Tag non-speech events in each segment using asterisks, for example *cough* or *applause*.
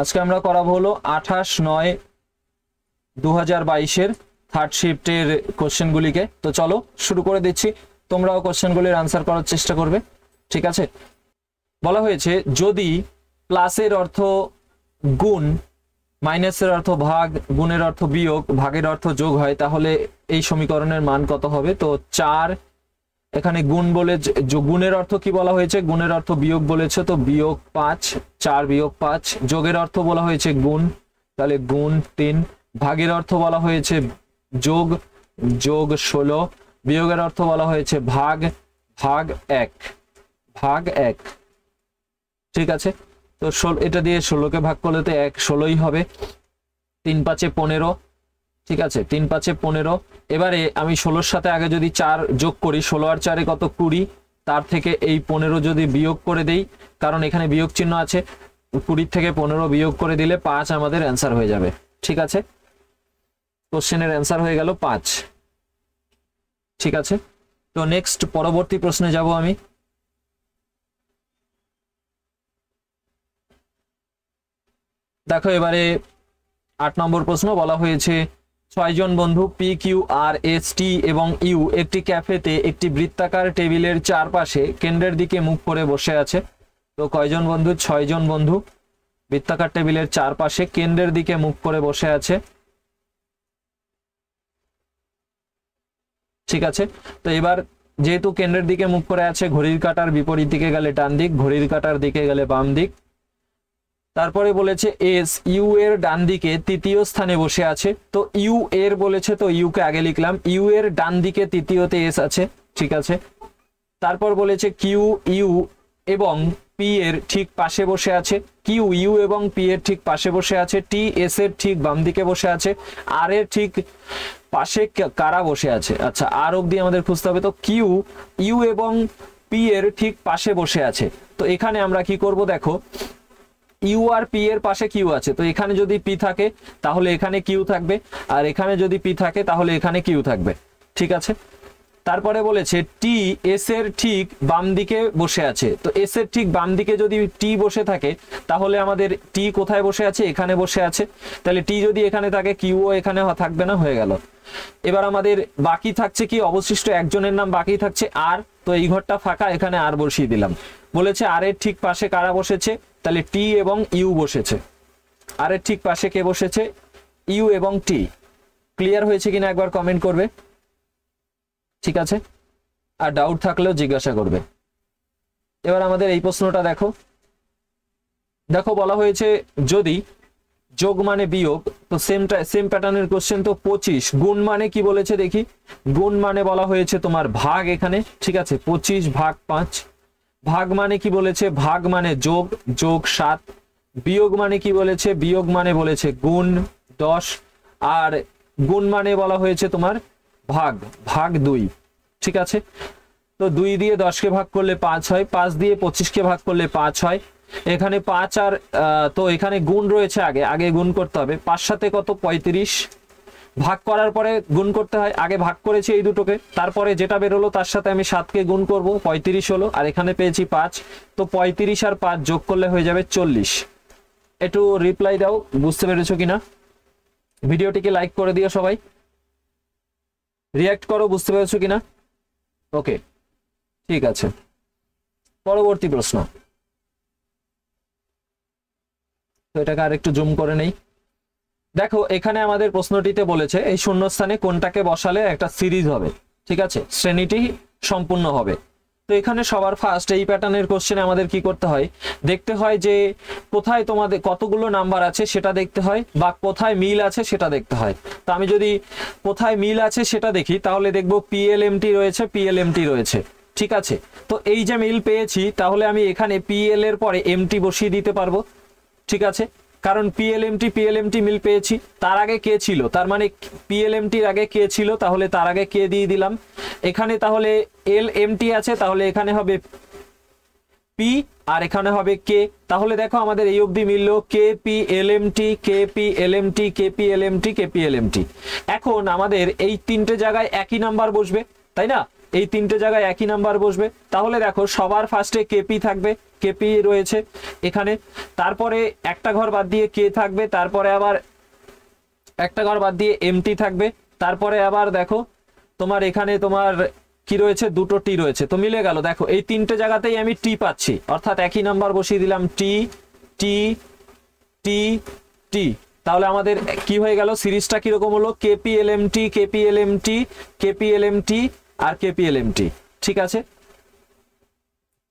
আজকে আমরা করাবো হলো আঠাশ নয় দু হাজার বাইশের থার্ড শিফটের কোশ্চেনগুলিকে তো চলো শুরু করে দিচ্ছি তোমরাও কোশ্চেনগুলির আনসার করার চেষ্টা করবে ঠিক আছে বলা হয়েছে যদি প্লাসের অর্থ গুণ মাইনাসের অর্থ ভাগ গুণের অর্থ বিয়োগ ভাগের অর্থ যোগ হয় তাহলে এই সমীকরণের মান কত হবে তো চার এখানে গুণ বলে গুণের অর্থ কি বলা হয়েছে গুণের অর্থ বিয়োগ বলেছে তো বিয়োগ পাঁচ চার বিয়োগ পাঁচ যোগের অর্থ বলা হয়েছে গুণ তাহলে গুণ তিন ভাগের অর্থ বলা হয়েছে যোগ যোগ ষোলো বিয়োগের অর্থ বলা হয়েছে ভাগ ভাগ এক ভাগ এক ঠিক আছে তো এটা দিয়ে ষোলোকে ভাগ করলে তো এক ষোলোই হবে তিন পাঁচে পনেরো ঠিক আছে তিন পাঁচে পনেরো এবারে আমি ষোলোর সাথে আগে যদি চার যোগ করি ষোলো আর চারে কত কুড়ি তার থেকে এই পনেরো যদি বিয়োগ করে দেই কারণ এখানে বিয়োগ চিহ্ন আছে কুড়ির থেকে পনেরো বিয়োগ করে দিলে পাঁচ আমাদের অ্যান্সার হয়ে যাবে ঠিক আছে কোশ্চেনের অ্যান্সার হয়ে গেল পাঁচ ঠিক আছে তো নেক্সট পরবর্তী প্রশ্নে যাব আমি দেখো এবারে আট নম্বর প্রশ্ন বলা হয়েছে ছয়জন বন্ধু P Q R S T এবং ইউ একটি ক্যাফেতে একটি বৃত্তাকার টেবিলের চারপাশে কেন্দ্রের দিকে মুখ করে বসে আছে তো কয়জন বন্ধু ছয়জন বন্ধু বৃত্তাকার টেবিলের চারপাশে কেন্দ্রের দিকে মুখ করে বসে আছে ঠিক আছে তো এবার যেহেতু কেন্দ্রের দিকে মুখ করে আছে ঘড়ির কাটার বিপরীত দিকে গেলে ডান দিক ঘড়ির কাটার দিকে গেলে বাম দিক তারপরে বলেছে এস ইউ এর ডান দিকে তৃতীয় স্থানে বসে আছে তো ইউ এর বলেছে তো ইউকে আগে লিখলাম ইউ এর ডান দিকে তৃতীয়তে এস আছে ঠিক আছে তারপর বলেছে কিউ ইউ এবং পি এর ঠিক পাশে বসে আছে কিউ ইউ এবং পি এর ঠিক পাশে বসে আছে টি এস এর ঠিক বাম দিকে বসে আছে আর এর ঠিক পাশে কারা বসে আছে আচ্ছা আর অব্দি আমাদের খুঁজতে হবে তো কিউ ইউ এবং পি এর ঠিক পাশে বসে আছে তো এখানে আমরা কি করব দেখো ইউ আর পি এর পাশে কিউ আছে তো এখানে যদি পি থাকে তাহলে এখানে কিউ থাকবে আর এখানে যদি পি থাকে তাহলে এখানে কিউ থাকবে ঠিক আছে তারপরে বলেছে টি এস এর ঠিক বাম দিকে বসে আছে তো এস এর ঠিক বাম দিকে যদি টি বসে থাকে তাহলে আমাদের টি কোথায় বসে আছে এখানে বসে আছে তাহলে টি যদি এখানে থাকে কিউও এখানে থাকবে না হয়ে গেল এবার আমাদের বাকি থাকছে কি অবশিষ্ট একজনের নাম বাকি থাকছে আর তো এই ঘরটা ফাঁকা এখানে আর বসিয়ে দিলাম বলেছে আর এর ঠিক পাশে কারা বসেছে তাহলে টি এবং ইউ বসেছে আর এর ঠিক পাশে কে বসেছে ইউ এবং টি ক্লিয়ার হয়েছে কিনা একবার কমেন্ট করবে ঠিক আছে আর ডাউট থাকলেও জিজ্ঞাসা করবে এবার আমাদের এই প্রশ্নটা দেখো দেখো বলা হয়েছে যদি যোগ মানে বিয়োগ তো সেমটা সেম প্যাটার্নের কোশ্চেন তো পঁচিশ গুণ মানে কি বলেছে দেখি গুণ মানে বলা হয়েছে তোমার ভাগ এখানে ঠিক আছে পঁচিশ ভাগ পাঁচ ভাগ মানে কি বলেছে ভাগ মানে যোগ যোগ সাত বিয়োগ মানে কি বলেছে বিয়োগ মানে বলেছে গুণ দশ আর গুণ মানে বলা হয়েছে তোমার ভাগ ভাগ দুই ঠিক আছে তো দুই দিয়ে দশকে ভাগ করলে পাঁচ হয় পাঁচ দিয়ে পঁচিশকে ভাগ করলে পাঁচ হয় এখানে পাঁচ আর তো এখানে গুণ রয়েছে আগে আগে গুণ করতে হবে পাঁচ সাথে কত পঁয়ত্রিশ ভাগ করার পরে গুণ করতে হয় আগে ভাগ করেছি এই দুটোকে তারপরে যেটা বেরোলো তার সাথে আমি সাতকে গুণ করব পঁয়ত্রিশ হলো আর এখানে পেয়েছি পাঁচ তো পঁয়ত্রিশ আর পাঁচ যোগ করলে হয়ে যাবে চল্লিশ একটু রিপ্লাই দাও বুঝতে পেরেছো কিনা ভিডিওটিকে লাইক করে দিও সবাই রিয়াক্ট করো বুঝতে পেরেছো কিনা ওকে ঠিক আছে পরবর্তী প্রশ্ন তো এটাকে আর একটু জুম করে নেই দেখো এখানে আমাদের প্রশ্নটিতে বলেছে এই শূন্যস্থানে কোনটাকে বসালে একটা সিরিজ হবে ঠিক আছে শ্রেণীটি সম্পূর্ণ হবে তো এখানে সবার ফার্স্ট এই প্যাটার্নের কোশ্চেনে আমাদের কি করতে হয় দেখতে হয় যে কোথায় তোমাদের কতগুলো নাম্বার আছে সেটা দেখতে হয় বা কোথায় মিল আছে সেটা দেখতে হয় তো আমি যদি কোথায় মিল আছে সেটা দেখি তাহলে দেখব পিএলএমটি রয়েছে পিএলএমটি রয়েছে ঠিক আছে তো এই যে মিল পেয়েছি তাহলে আমি এখানে পিএল এর পরে এমটি বসিয়ে দিতে পারবো ঠিক আছে কারণ পিএলএমটি পিএলএমটি মিল পেয়েছি তার আগে কে ছিল তার মানে পিএলএমটির আগে কে ছিল তাহলে তার আগে কে দিয়ে দিলাম এখানে তাহলে এল এমটি আছে তাহলে এখানে হবে পি আর এখানে হবে কে তাহলে দেখো আমাদের এই অবধি মিলল K P L M T K P L M T K P L M T K P L M T এখন আমাদের এই তিনটে জায়গায় একই নাম্বার বসবে তাই না এই তিনটে জায়গায় একই নাম্বার বসবে তাহলে দেখো সবার ফার্স্টে কেপি থাকবে কেপি রয়েছে এখানে তারপরে একটা ঘর বাদ দিয়ে কে থাকবে তারপরে আবার একটা ঘর বাদ দিয়ে এমটি থাকবে তারপরে আবার দেখো তোমার এখানে তোমার কি রয়েছে দুটো টি রয়েছে তো মিলে গেল দেখো এই তিনটে জায়গাতেই আমি টি পাচ্ছি অর্থাৎ একই নাম্বার বসিয়ে দিলাম টি টি টি টি তাহলে আমাদের কি হয়ে গেল সিরিজটা কিরকম হলো কেপিএলএমটি কেপিএলএমটি কেপিএলএমটি আর কেপিএল এমটি ঠিক আছে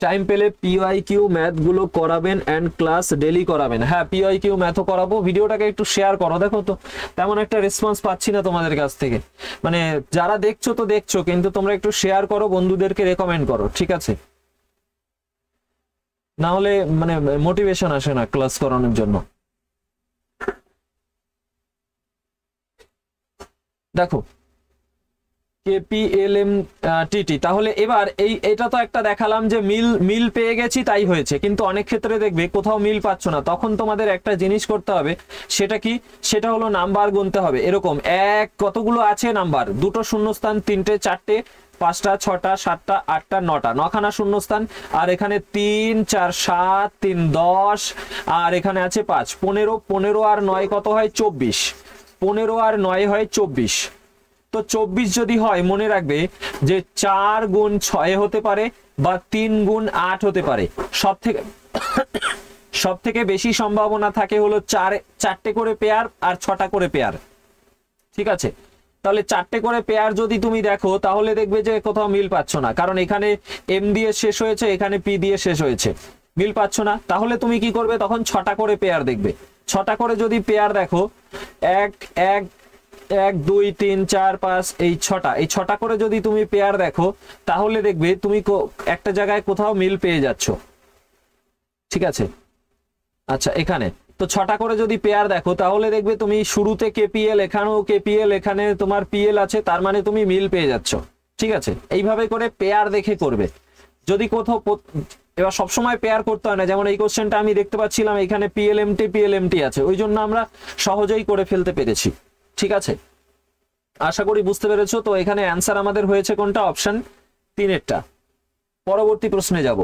টাইম পেলে পিওয়াই কিউ ম্যাথগুলো করাবেন অ্যান্ড ক্লাস ডেলি করাবেন হ্যাঁ পিওয়াই কিউ ম্যাথও করাবো ভিডিওটাকে একটু শেয়ার করো দেখো তো তেমন একটা রেসপন্স পাচ্ছি না তোমাদের কাছ থেকে মানে যারা দেখছো তো দেখছো কিন্তু তোমরা একটু শেয়ার করো বন্ধুদেরকে রেকমেন্ড করো ঠিক আছে না হলে মানে মোটিভেশন আসে না ক্লাস করানোর জন্য দেখো কেপিএলএম টিটি তাহলে এবার এই এটা তো একটা দেখালাম যে মিল মিল পেয়ে গেছি তাই হয়েছে কিন্তু অনেক ক্ষেত্রে দেখবে কোথাও মিল পাচ্ছ না তখন তোমাদের একটা জিনিস করতে হবে সেটা কি সেটা হলো নাম্বার গুনতে হবে এরকম এক কতগুলো আছে নাম্বার দুটো শূন্যস্থান তিনটে চারটে পাঁচটা ছটা সাতটা আটটা নটা নখানা শূন্যস্থান আর এখানে তিন চার সাত তিন দশ আর এখানে আছে পাঁচ পনেরো পনেরো আর নয় কত হয় চব্বিশ পনেরো আর নয় হয় চব্বিশ তো চব্বিশ যদি হয় মনে রাখবে যে চার গুণ ছয় হতে পারে বা তিন গুণ আট হতে পারে সব থেকে *coughs* সব থেকে বেশি সম্ভাবনা থাকে হলো চার চারটে করে পেয়ার আর ছটা করে পেয়ার ঠিক আছে তাহলে চারটে করে পেয়ার যদি তুমি দেখো তাহলে দেখবে যে কোথাও মিল পাচ্ছ না কারণ এখানে এম দিয়ে শেষ হয়েছে এখানে পি দিয়ে শেষ হয়েছে মিল পাচ্ছ না তাহলে তুমি কি করবে তখন ছটা করে পেয়ার দেখবে ছটা করে যদি পেয়ার দেখো এক এক এক দুই তিন চার পাঁচ এই ছটা এই ছটা করে যদি তুমি পেয়ার দেখো তাহলে দেখবে তুমি একটা জায়গায় কোথাও মিল পেয়ে যাচ্ছ ঠিক আছে আচ্ছা এখানে তো ছটা করে যদি পেয়ার দেখো তাহলে দেখবে তুমি শুরুতে কেপিএল এখানেও কেপিএল এখানে তোমার পিএল আছে তার মানে তুমি মিল পেয়ে যাচ্ছ ঠিক আছে এইভাবে করে পেয়ার দেখে করবে যদি কোথাও এবার সবসময় পেয়ার করতে হয় না যেমন এই কোশ্চেনটা আমি দেখতে পাচ্ছিলাম এখানে পিএলএমটি পিএলএমটি আছে ওই জন্য আমরা সহজেই করে ফেলতে পেরেছি ঠিক আছে আশা করি বুঝতে পেরেছো তো এখানে অ্যান্সার আমাদের হয়েছে কোনটা অপশন তিনেরটা পরবর্তী প্রশ্নে যাব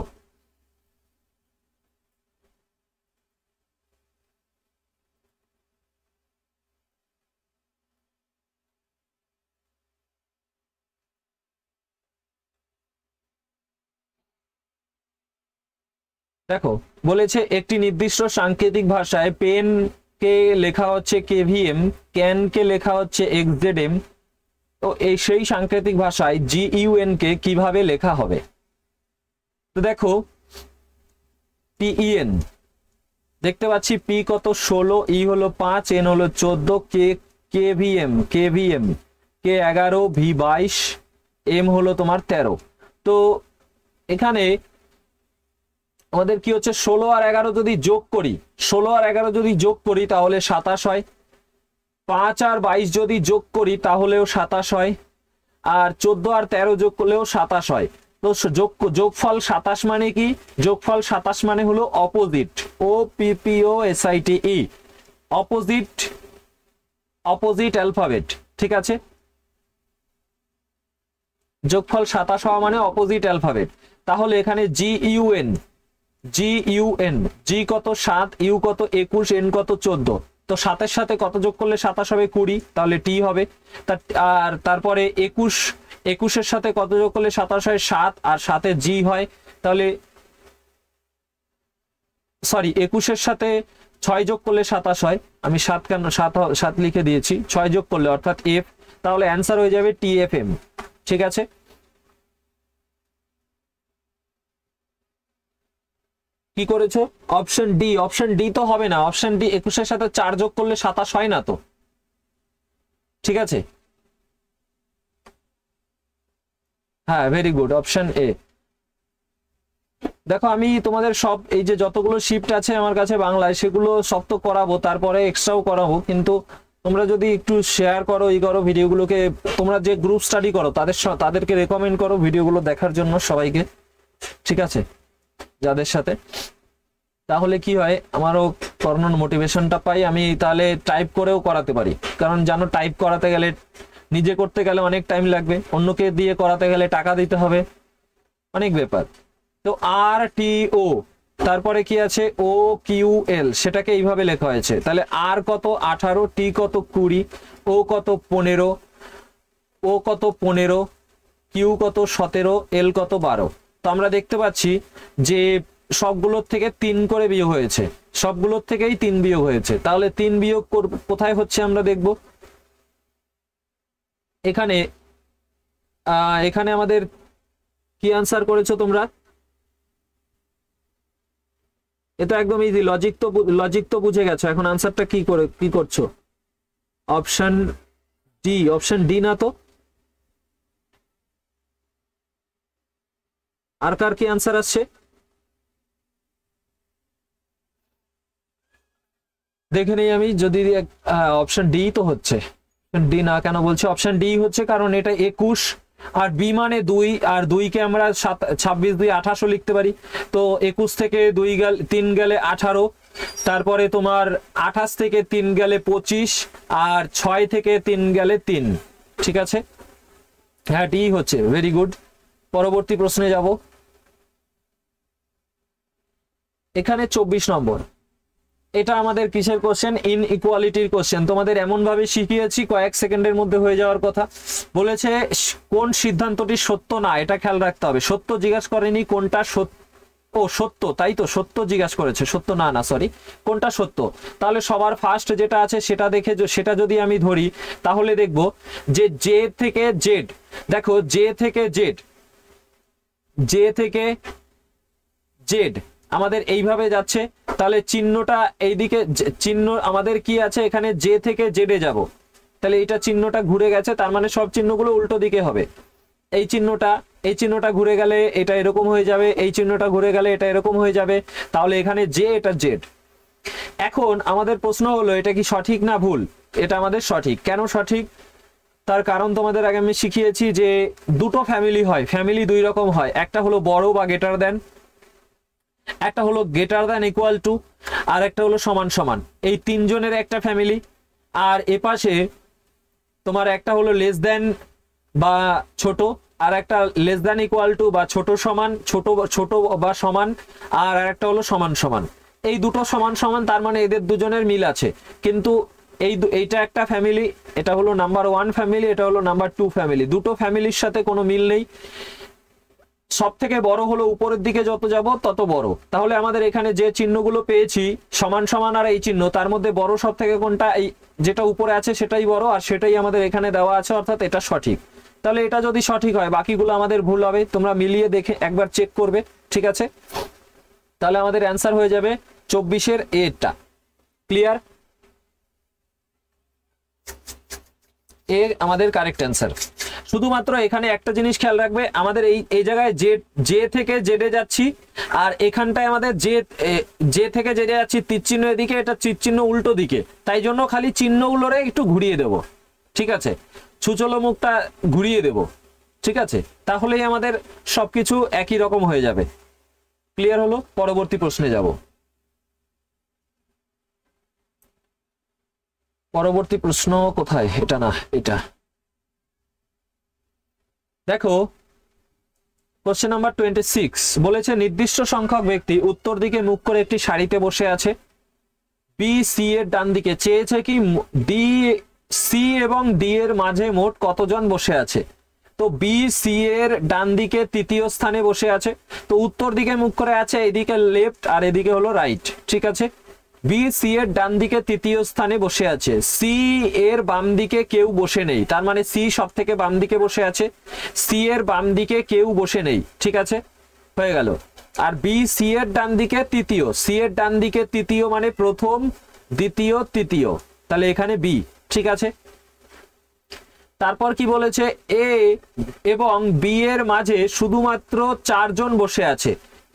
দেখো বলেছে একটি নির্দিষ্ট সাংকেতিক ভাষায় পেন কে লেখা হচ্ছে কেভিএম ক্যান কে লেখা হচ্ছে এক্সজেডএম তো এই সেই সাংকেতিক ভাষায় ইউএন কে কিভাবে লেখা হবে তো দেখো পিইএন দেখতে পাচ্ছি পি কত ষোলো ই হলো পাঁচ এন হলো চোদ্দ কে কেভিএম কেভিএম কে এগারো ভি বাইশ এম হলো তোমার তেরো তো এখানে আমাদের কি হচ্ছে ষোলো আর এগারো যদি যোগ করি ষোলো আর এগারো যদি যোগ করি তাহলে সাতাশ হয় পাঁচ আর বাইশ যদি যোগ করি তাহলেও সাতাশ হয় আর চোদ্দ আর তেরো যোগ করলেও সাতাশ হয় তো যোগ যোগফল সাতাশ মানে কি যোগফল সাতাশ মানে হলো অপোজিট ও পিপিও টি ই অপোজিট অপোজিট অ্যালফাবেট ঠিক আছে যোগফল সাতাশ হওয়া মানে অপোজিট অ্যালফাবেট তাহলে এখানে জিইউএন জি ইউ এন জি কত সাত ইউ কত একুশ এন কত চোদ্দ তো সাতের সাথে কত যোগ করলে সাতাশ হবে কুড়ি তাহলে টি হবে আর তারপরে একুশ একুশের সাথে কত যোগ করলে সাতাশ হয় সাত আর সাথে জি হয় তাহলে সরি একুশের সাথে ছয় যোগ করলে সাতাশ হয় আমি সাত কেন সাত সাত লিখে দিয়েছি ছয় যোগ করলে অর্থাৎ এফ তাহলে অ্যান্সার হয়ে যাবে টি এফ এম ঠিক আছে কি করেছো অপশন ডি অপশন ডি তো হবে না অপশন ডি একুশের সাথে চার যোগ করলে সাতাশ হয় না তো ঠিক আছে হ্যাঁ ভেরি গুড অপশন এ দেখো আমি তোমাদের সব এই যে যতগুলো শিফট আছে আমার কাছে বাংলায় সেগুলো সব তো করাবো তারপরে এক্সট্রাও করাবো কিন্তু তোমরা যদি একটু শেয়ার করো এই করো ভিডিওগুলোকে তোমরা যে গ্রুপ স্টাডি করো তাদের তাদেরকে রেকমেন্ড করো ভিডিওগুলো দেখার জন্য সবাইকে ঠিক আছে যাদের সাথে তাহলে কি হয় আমারও করানোর মোটিভেশনটা পাই আমি তাহলে টাইপ করেও করাতে পারি কারণ জানো টাইপ করাতে গেলে নিজে করতে গেলে অনেক টাইম লাগবে অন্যকে দিয়ে করাতে গেলে টাকা দিতে হবে অনেক ব্যাপার তো আর টি ও তারপরে কি আছে ও কিউ এল সেটাকে এইভাবে লেখা হয়েছে তাহলে আর কত আঠারো টি কত কুড়ি ও কত পনেরো ও কত পনেরো কিউ কত সতেরো এল কত বারো তো আমরা দেখতে পাচ্ছি যে সবগুলোর থেকে তিন করে বিয়োগ হয়েছে সবগুলোর থেকেই তিন বিয়োগ হয়েছে তাহলে তিন বিয়োগ কোথায় হচ্ছে আমরা দেখব এখানে এখানে আমাদের কি আনসার করেছো তোমরা এটা একদম ইজি লজিক তো লজিক তো বুঝে গেছো এখন আনসারটা কি করে কি করছো অপশন ডি অপশন ডি না তো আর কার কি অ্যান্সার আসছে দেখে নেই আমি যদি অপশন ডি তো হচ্ছে ডি না কেন বলছি অপশন ডি হচ্ছে কারণ এটা একুশ আর বি মানে দুই আর দুইকে আমরা সাত ছাব্বিশ দুই আঠাশও লিখতে পারি তো একুশ থেকে দুই গেল তিন গেলে আঠারো তারপরে তোমার আঠাশ থেকে তিন গেলে পঁচিশ আর ছয় থেকে তিন গেলে তিন ঠিক আছে হ্যাঁ ডি হচ্ছে ভেরি গুড পরবর্তী প্রশ্নে যাব এখানে চব্বিশ নম্বর এটা আমাদের কিসের কোশ্চেন ইন ইকুয়ালিটির কোশ্চেন তোমাদের এমনভাবে শিখিয়েছি কয়েক সেকেন্ডের মধ্যে হয়ে যাওয়ার কথা বলেছে কোন সিদ্ধান্তটি সত্য না এটা খেয়াল রাখতে হবে সত্য জিজ্ঞাসা করেনি কোনটা সত্য ও সত্য তাই তো সত্য জিজ্ঞাসা করেছে সত্য না না সরি কোনটা সত্য তাহলে সবার ফার্স্ট যেটা আছে সেটা দেখে সেটা যদি আমি ধরি তাহলে দেখব যে জে থেকে জেড দেখো জে থেকে জেড জে থেকে জেড আমাদের এইভাবে যাচ্ছে তাহলে চিহ্নটা এইদিকে চিহ্ন আমাদের কি আছে এখানে জে থেকে জেডে যাব তাহলে এইটা চিহ্নটা ঘুরে গেছে তার মানে সব চিহ্নগুলো উল্টো দিকে হবে এই চিহ্নটা এই চিহ্নটা ঘুরে গেলে এটা এরকম হয়ে যাবে এই চিহ্নটা ঘুরে গেলে এটা এরকম হয়ে যাবে তাহলে এখানে জে এটা জেড এখন আমাদের প্রশ্ন হলো এটা কি সঠিক না ভুল এটা আমাদের সঠিক কেন সঠিক তার কারণ তোমাদের আগে আমি শিখিয়েছি যে দুটো ফ্যামিলি হয় ফ্যামিলি দুই রকম হয় একটা হলো বড় বা গেটার দেন একটা হলো গেটার দেন ইকুয়াল টু আর একটা হলো সমান সমান এই তিনজনের একটা ফ্যামিলি আর এপাশে তোমার একটা হলো লেস দেন বা ছোট আর একটা লেস দেন ইকুয়াল টু বা ছোট সমান ছোট ছোট বা সমান আর একটা হলো সমান সমান এই দুটো সমান সমান তার মানে এদের দুজনের মিল আছে কিন্তু এই এইটা একটা ফ্যামিলি এটা হলো নাম্বার ওয়ান ফ্যামিলি এটা হলো নাম্বার টু ফ্যামিলি দুটো ফ্যামিলির সাথে কোনো মিল নেই সব থেকে বড় হলো উপরের দিকে যত যাব তত বড় তাহলে আমাদের এখানে যে চিহ্নগুলো পেয়েছি সমান সমান আর এই চিহ্ন তার মধ্যে বড় সব থেকে কোনটা এই যেটা উপরে আছে সেটাই বড় আর সেটাই আমাদের এখানে দেওয়া আছে অর্থাৎ এটা সঠিক তাহলে এটা যদি সঠিক হয় বাকিগুলো আমাদের ভুল হবে তোমরা মিলিয়ে দেখে একবার চেক করবে ঠিক আছে তাহলে আমাদের অ্যান্সার হয়ে যাবে চব্বিশের এটা ক্লিয়ার এ আমাদের কারেক্ট অ্যান্সার শুধুমাত্র এখানে একটা জিনিস খেয়াল রাখবে আমাদের এই এই জায়গায় জে জে থেকে জেডে যাচ্ছি আর এখানটায় আমাদের জে জে থেকে জেডে যাচ্ছি তীরচিহ্ন এদিকে এটা তীরচিহ্ন উল্টো দিকে তাই জন্য খালি চিহ্নগুলোরে একটু ঘুরিয়ে দেব ঠিক আছে সুচলো মুখটা ঘুরিয়ে দেব ঠিক আছে তাহলেই আমাদের সবকিছু একই রকম হয়ে যাবে ক্লিয়ার হলো পরবর্তী প্রশ্নে যাব পরবর্তী প্রশ্ন কোথায় এটা না এটা দেখো কোশ্চেন নাম্বার টোয়েন্টি সিক্স বলেছে নির্দিষ্ট সংখ্যক ব্যক্তি উত্তর দিকে মুখ করে একটি সারিতে বসে আছে বি সি এর ডান দিকে চেয়েছে কি ডি সি এবং ডি এর মাঝে মোট কতজন বসে আছে তো বি সি এর ডান দিকে তৃতীয় স্থানে বসে আছে তো উত্তর দিকে মুখ করে আছে এদিকে লেফট আর এদিকে হলো রাইট ঠিক আছে বি সি এর ডান দিকে তৃতীয় স্থানে বসে আছে সি এর বাম দিকে কেউ বসে নেই তার মানে সি সব থেকে বাম দিকে বসে আছে সি এর বাম দিকে কেউ বসে নেই ঠিক আছে হয়ে গেল আর বি সি এর ডান দিকে তৃতীয় সি এর ডান দিকে তৃতীয় মানে প্রথম দ্বিতীয় তৃতীয় তাহলে এখানে বি ঠিক আছে তারপর কি বলেছে এ এবং বি এর মাঝে শুধুমাত্র চারজন বসে আছে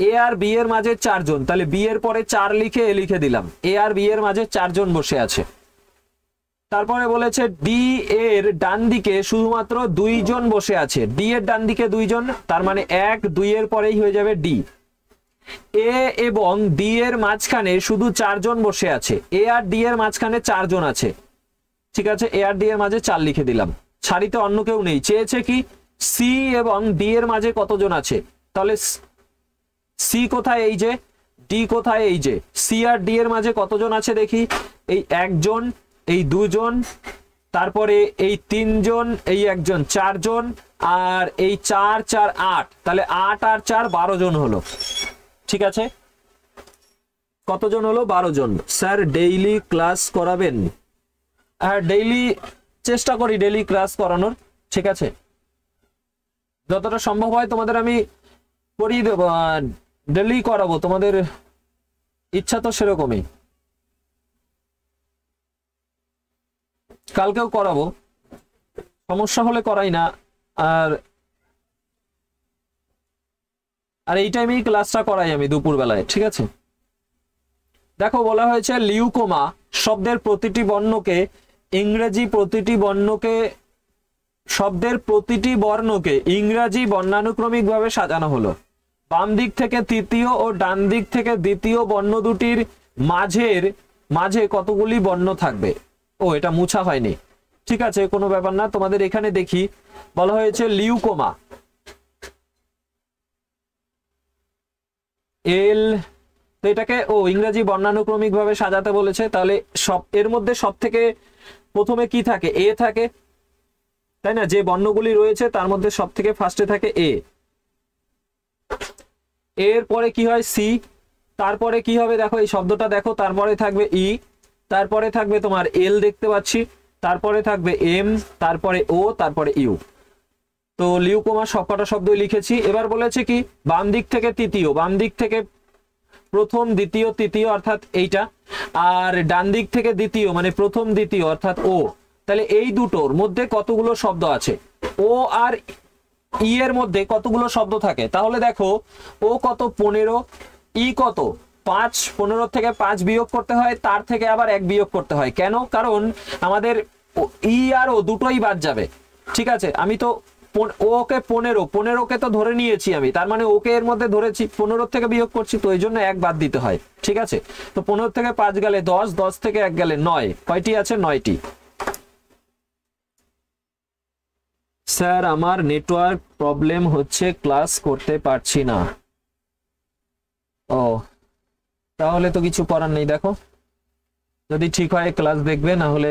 এ আর বি এর মাঝে চারজন তাহলে বি এর পরে চার লিখে এ লিখে দিলাম এ আর বি এর মাঝে চারজন বসে আছে তারপরে বলেছে ডি এর ডান দিকে শুধুমাত্র দুইজন বসে আছে ডি এর ডান দিকে দুইজন তার মানে এক দুই এর পরেই হয়ে যাবে ডি এ এবং ডি এর মাঝখানে শুধু চারজন বসে আছে এ আর ডি এর মাঝখানে চারজন আছে ঠিক আছে এ আর ডি এর মাঝে চার লিখে দিলাম ছাড়িতে অন্য কেউ নেই চেয়েছে কি সি এবং ডি এর মাঝে কতজন আছে তাহলে সি কোথায় এই যে ডি কোথায় এই যে সি আর ডি এর মাঝে কতজন আছে দেখি এই একজন এই দুজন তারপরে এই তিনজন এই একজন চারজন আর এই চার চার আট তাহলে আট আর চার বারো জন হলো ঠিক আছে কতজন হলো বারো জন স্যার ডেইলি ক্লাস করাবেন হ্যাঁ ডেইলি চেষ্টা করি ডেইলি ক্লাস করানোর ঠিক আছে যতটা সম্ভব হয় তোমাদের আমি করিয়ে দেবো ডেলি করাবো তোমাদের ইচ্ছা তো সেরকমই কালকেও করাবো সমস্যা হলে করাই না আর আর এই টাইমেই ক্লাসটা করাই আমি দুপুরবেলায় ঠিক আছে দেখো বলা হয়েছে লিউকোমা শব্দের প্রতিটি বর্ণকে ইংরেজি প্রতিটি বর্ণকে শব্দের প্রতিটি বর্ণকে ইংরাজি বর্ণানুক্রমিকভাবে সাজানো হলো বাম দিক থেকে তৃতীয় ও ডান দিক থেকে দ্বিতীয় বর্ণ দুটির মাঝের মাঝে কতগুলি বর্ণ থাকবে ও এটা মুছা হয়নি ঠিক আছে কোনো ব্যাপার না তোমাদের এখানে দেখি বলা হয়েছে লিউকোমা এল তো এটাকে ও ইংরেজি বর্ণানুক্রমিক ভাবে সাজাতে বলেছে তাহলে সব এর মধ্যে সব থেকে প্রথমে কি থাকে এ থাকে তাই না যে বর্ণগুলি রয়েছে তার মধ্যে সব থেকে ফার্স্টে থাকে এ এরপরে কি হয় সি তারপরে কি হবে দেখো এই শব্দটা দেখো তারপরে থাকবে ই তারপরে থাকবে তোমার এল দেখতে পাচ্ছি তারপরে থাকবে এম তারপরে ও তারপরে ইউ তো সব সবকটা শব্দই লিখেছি এবার বলেছে কি বাম দিক থেকে তৃতীয় বাম দিক থেকে প্রথম দ্বিতীয় তৃতীয় অর্থাৎ এইটা আর ডান দিক থেকে দ্বিতীয় মানে প্রথম দ্বিতীয় অর্থাৎ ও তাহলে এই দুটোর মধ্যে কতগুলো শব্দ আছে ও আর ই এর মধ্যে কতগুলো শব্দ থাকে তাহলে দেখো ও কত পনেরো ই কত পাঁচ পনেরো থেকে পাঁচ বিয়োগ করতে হয় তার থেকে আবার এক বিয়োগ করতে হয় কেন কারণ আমাদের ই আর ও দুটোই বাদ যাবে ঠিক আছে আমি তো ওকে পনেরো পনেরোকে তো ধরে নিয়েছি আমি তার মানে ওকে এর মধ্যে ধরেছি পনেরো থেকে বিয়োগ করছি তো এই জন্য এক বাদ দিতে হয় ঠিক আছে তো পনেরো থেকে পাঁচ গেলে দশ দশ থেকে এক গেলে নয় কয়টি আছে নয়টি স্যার আমার নেটওয়ার্ক প্রবলেম হচ্ছে ক্লাস করতে পারছি না ও তাহলে তো কিছু করার নেই দেখো যদি ঠিক হয় ক্লাস দেখবে না হলে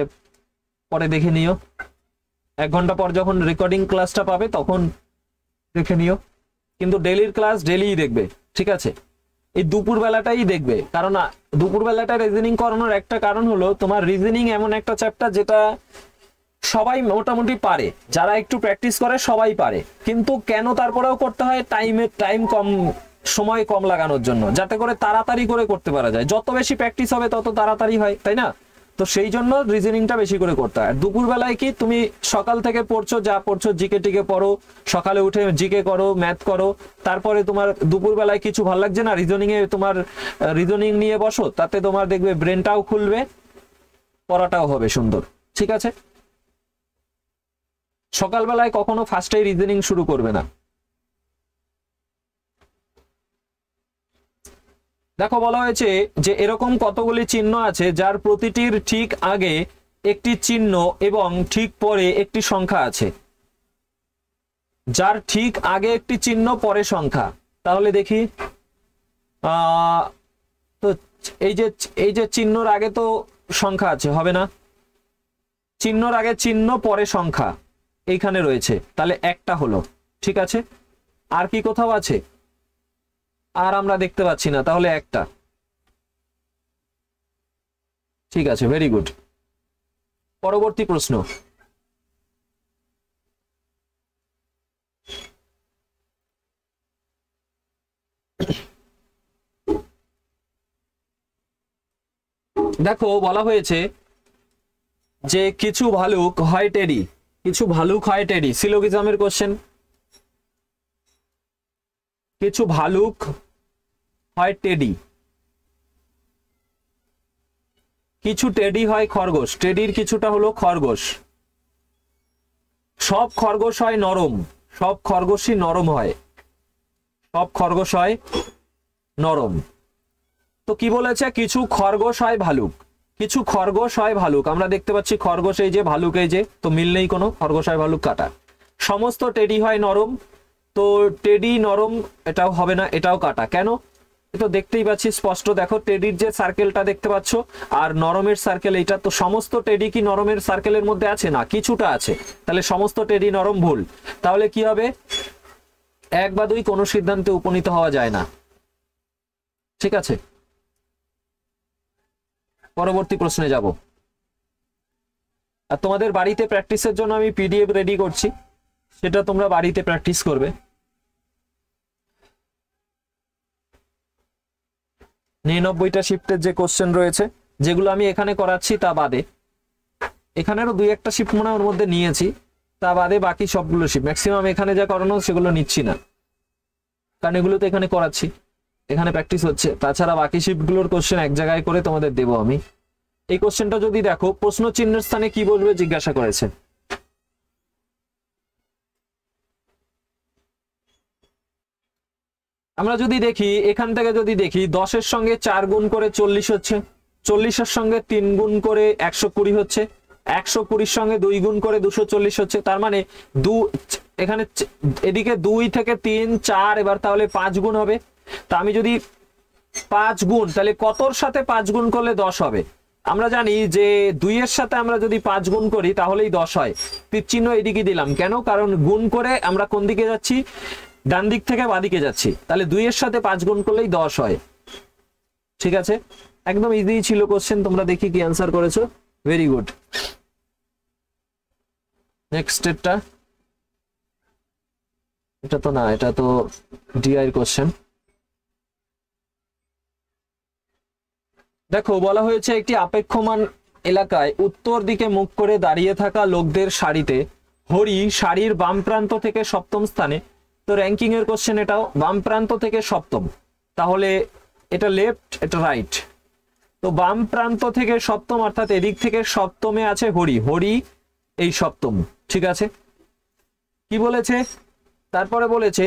পরে দেখে নিও এক ঘন্টা পর যখন রেকর্ডিং ক্লাসটা পাবে তখন দেখে নিও কিন্তু ডেলির ক্লাস ডেলিই দেখবে ঠিক আছে এই দুপুরবেলাটাই দেখবে কারণ দুপুরবেলাটা রিজনিং করানোর একটা কারণ হলো তোমার রিজনিং এমন একটা চ্যাপ্টার যেটা সবাই মোটামুটি পারে যারা একটু প্র্যাকটিস করে সবাই পারে কিন্তু কেন তারপরেও করতে হয় টাইমে টাইম কম সময় কম লাগানোর জন্য যাতে করে তাড়াতাড়ি করে করতে পারা যায় যত বেশি প্র্যাকটিস হবে তত তাড়াতাড়ি হয় তাই না তো সেই জন্য রিজনিংটা বেশি করে করতে হয় দুপুরবেলায় কি তুমি সকাল থেকে পড়ছো যা পড়ছো জিকে টিকে পড়ো সকালে উঠে জিকে করো ম্যাথ করো তারপরে তোমার দুপুরবেলায় কিছু ভাল লাগছে না রিজনিং এ তোমার রিজনিং নিয়ে বসো তাতে তোমার দেখবে ব্রেনটাও খুলবে পড়াটাও হবে সুন্দর ঠিক আছে সকালবেলায় কখনো ফার্স্টে রিজনিং শুরু করবে না দেখো বলা হয়েছে যে এরকম কতগুলি চিহ্ন আছে যার প্রতিটির ঠিক আগে একটি চিহ্ন এবং ঠিক পরে একটি সংখ্যা আছে যার ঠিক আগে একটি চিহ্ন পরে সংখ্যা তাহলে দেখি তো এই যে এই যে চিহ্নর আগে তো সংখ্যা আছে হবে না চিহ্নর আগে চিহ্ন পরে সংখ্যা এইখানে রয়েছে তাহলে একটা হলো ঠিক আছে আর কি কোথাও আছে আর আমরা দেখতে পাচ্ছি না তাহলে একটা ঠিক আছে ভেরি গুড পরবর্তী প্রশ্ন দেখো বলা হয়েছে যে কিছু ভালুক হয় টেরি কিছু ভালু খায় টেরি সিলোগিজমের কোশ্চেন কিছু ভালুক হয় টেডি কিছু টেডি হয় খরগোশ টেডির কিছুটা হলো খরগোশ সব খরগোশ হয় নরম সব খরগোশই নরম হয় সব খরগোশ হয় নরম তো কি বলেছে কিছু খরগোশ হয় ভালুক কিছু খরগোশ হয় ভালুক আমরা দেখতে পাচ্ছি খরগোশ এই যে ভালুক এই যে তো মিল নেই কোনো খরগোশ হয় ভালুক কাটা সমস্ত টেডি হয় নরম তো টেডি নরম এটাও হবে না এটাও কাটা কেন তো দেখতেই পাচ্ছি স্পষ্ট দেখো টেডির যে সার্কেলটা দেখতে পাচ্ছ আর নরমের সার্কেল এইটা তো সমস্ত টেডি কি নরমের সার্কেলের মধ্যে আছে না কিছুটা আছে তাহলে সমস্ত টেডি নরম ভুল তাহলে কি হবে এক বা দুই কোনো সিদ্ধান্তে উপনীত হওয়া যায় না ঠিক আছে পরবর্তী প্রশ্নে যাব আর তোমাদের বাড়িতে প্র্যাকটিসের জন্য আমি পিডিএফ রেডি করছি সেটা তোমরা বাড়িতে প্র্যাকটিস করবে নিরানব্বইটা শিফটের যে কোশ্চেন রয়েছে যেগুলো আমি এখানে করাচ্ছি তা বাদে এখানেরও দুই একটা শিফট মনে ওর মধ্যে নিয়েছি তা বাদে বাকি সবগুলো শিফট ম্যাক্সিমাম এখানে যা করানো সেগুলো নিচ্ছি না কারণ এগুলো তো এখানে করাচ্ছি এখানে প্র্যাকটিস হচ্ছে তাছাড়া বাকি শিফটগুলোর কোশ্চেন এক জায়গায় করে তোমাদের দেব আমি এই কোশ্চেনটা যদি দেখো প্রশ্ন চিহ্নের স্থানে কি বলবে জিজ্ঞাসা করেছে আমরা যদি দেখি এখান থেকে যদি দেখি দশের সঙ্গে চার গুণ করে চল্লিশ হচ্ছে চল্লিশের সঙ্গে তিন গুণ করে একশো কুড়ি হচ্ছে একশো কুড়ির সঙ্গে দুই গুণ করে দুশো চল্লিশ হচ্ছে তার মানে দু এখানে এদিকে দুই থেকে তিন চার এবার তাহলে পাঁচ গুণ হবে তা আমি যদি পাঁচ গুণ তাহলে কতর সাথে পাঁচ গুণ করলে দশ হবে আমরা জানি যে দুইয়ের সাথে আমরা যদি পাঁচ গুণ করি তাহলেই দশ হয় তীরচিহ্ন এদিকে দিলাম কেন কারণ গুণ করে আমরা কোন দিকে যাচ্ছি ডান দিক থেকে বাদিকে যাচ্ছি তাহলে দুইয়ের সাথে পাঁচ গুণ করলেই দশ হয় ঠিক আছে একদম ইজি ছিল কোশ্চেন তোমরা দেখি কি অ্যান্সার করেছো ভেরি গুড নেক্সট এটা এটা তো না এটা তো ডিআই কোশ্চেন দেখো বলা হয়েছে একটি আপেক্ষমান এলাকায় উত্তর দিকে মুখ করে দাঁড়িয়ে থাকা লোকদের সারিতে হরি সারির বাম প্রান্ত থেকে সপ্তম স্থানে তো র্যাঙ্কিং এর কোশ্চেন এটাও বাম প্রান্ত থেকে সপ্তম তাহলে এটা লেফট এটা রাইট তো বাম প্রান্ত থেকে সপ্তম অর্থাৎ এদিক থেকে সপ্তমে আছে হরি হরি এই সপ্তম ঠিক আছে কি বলেছে তারপরে বলেছে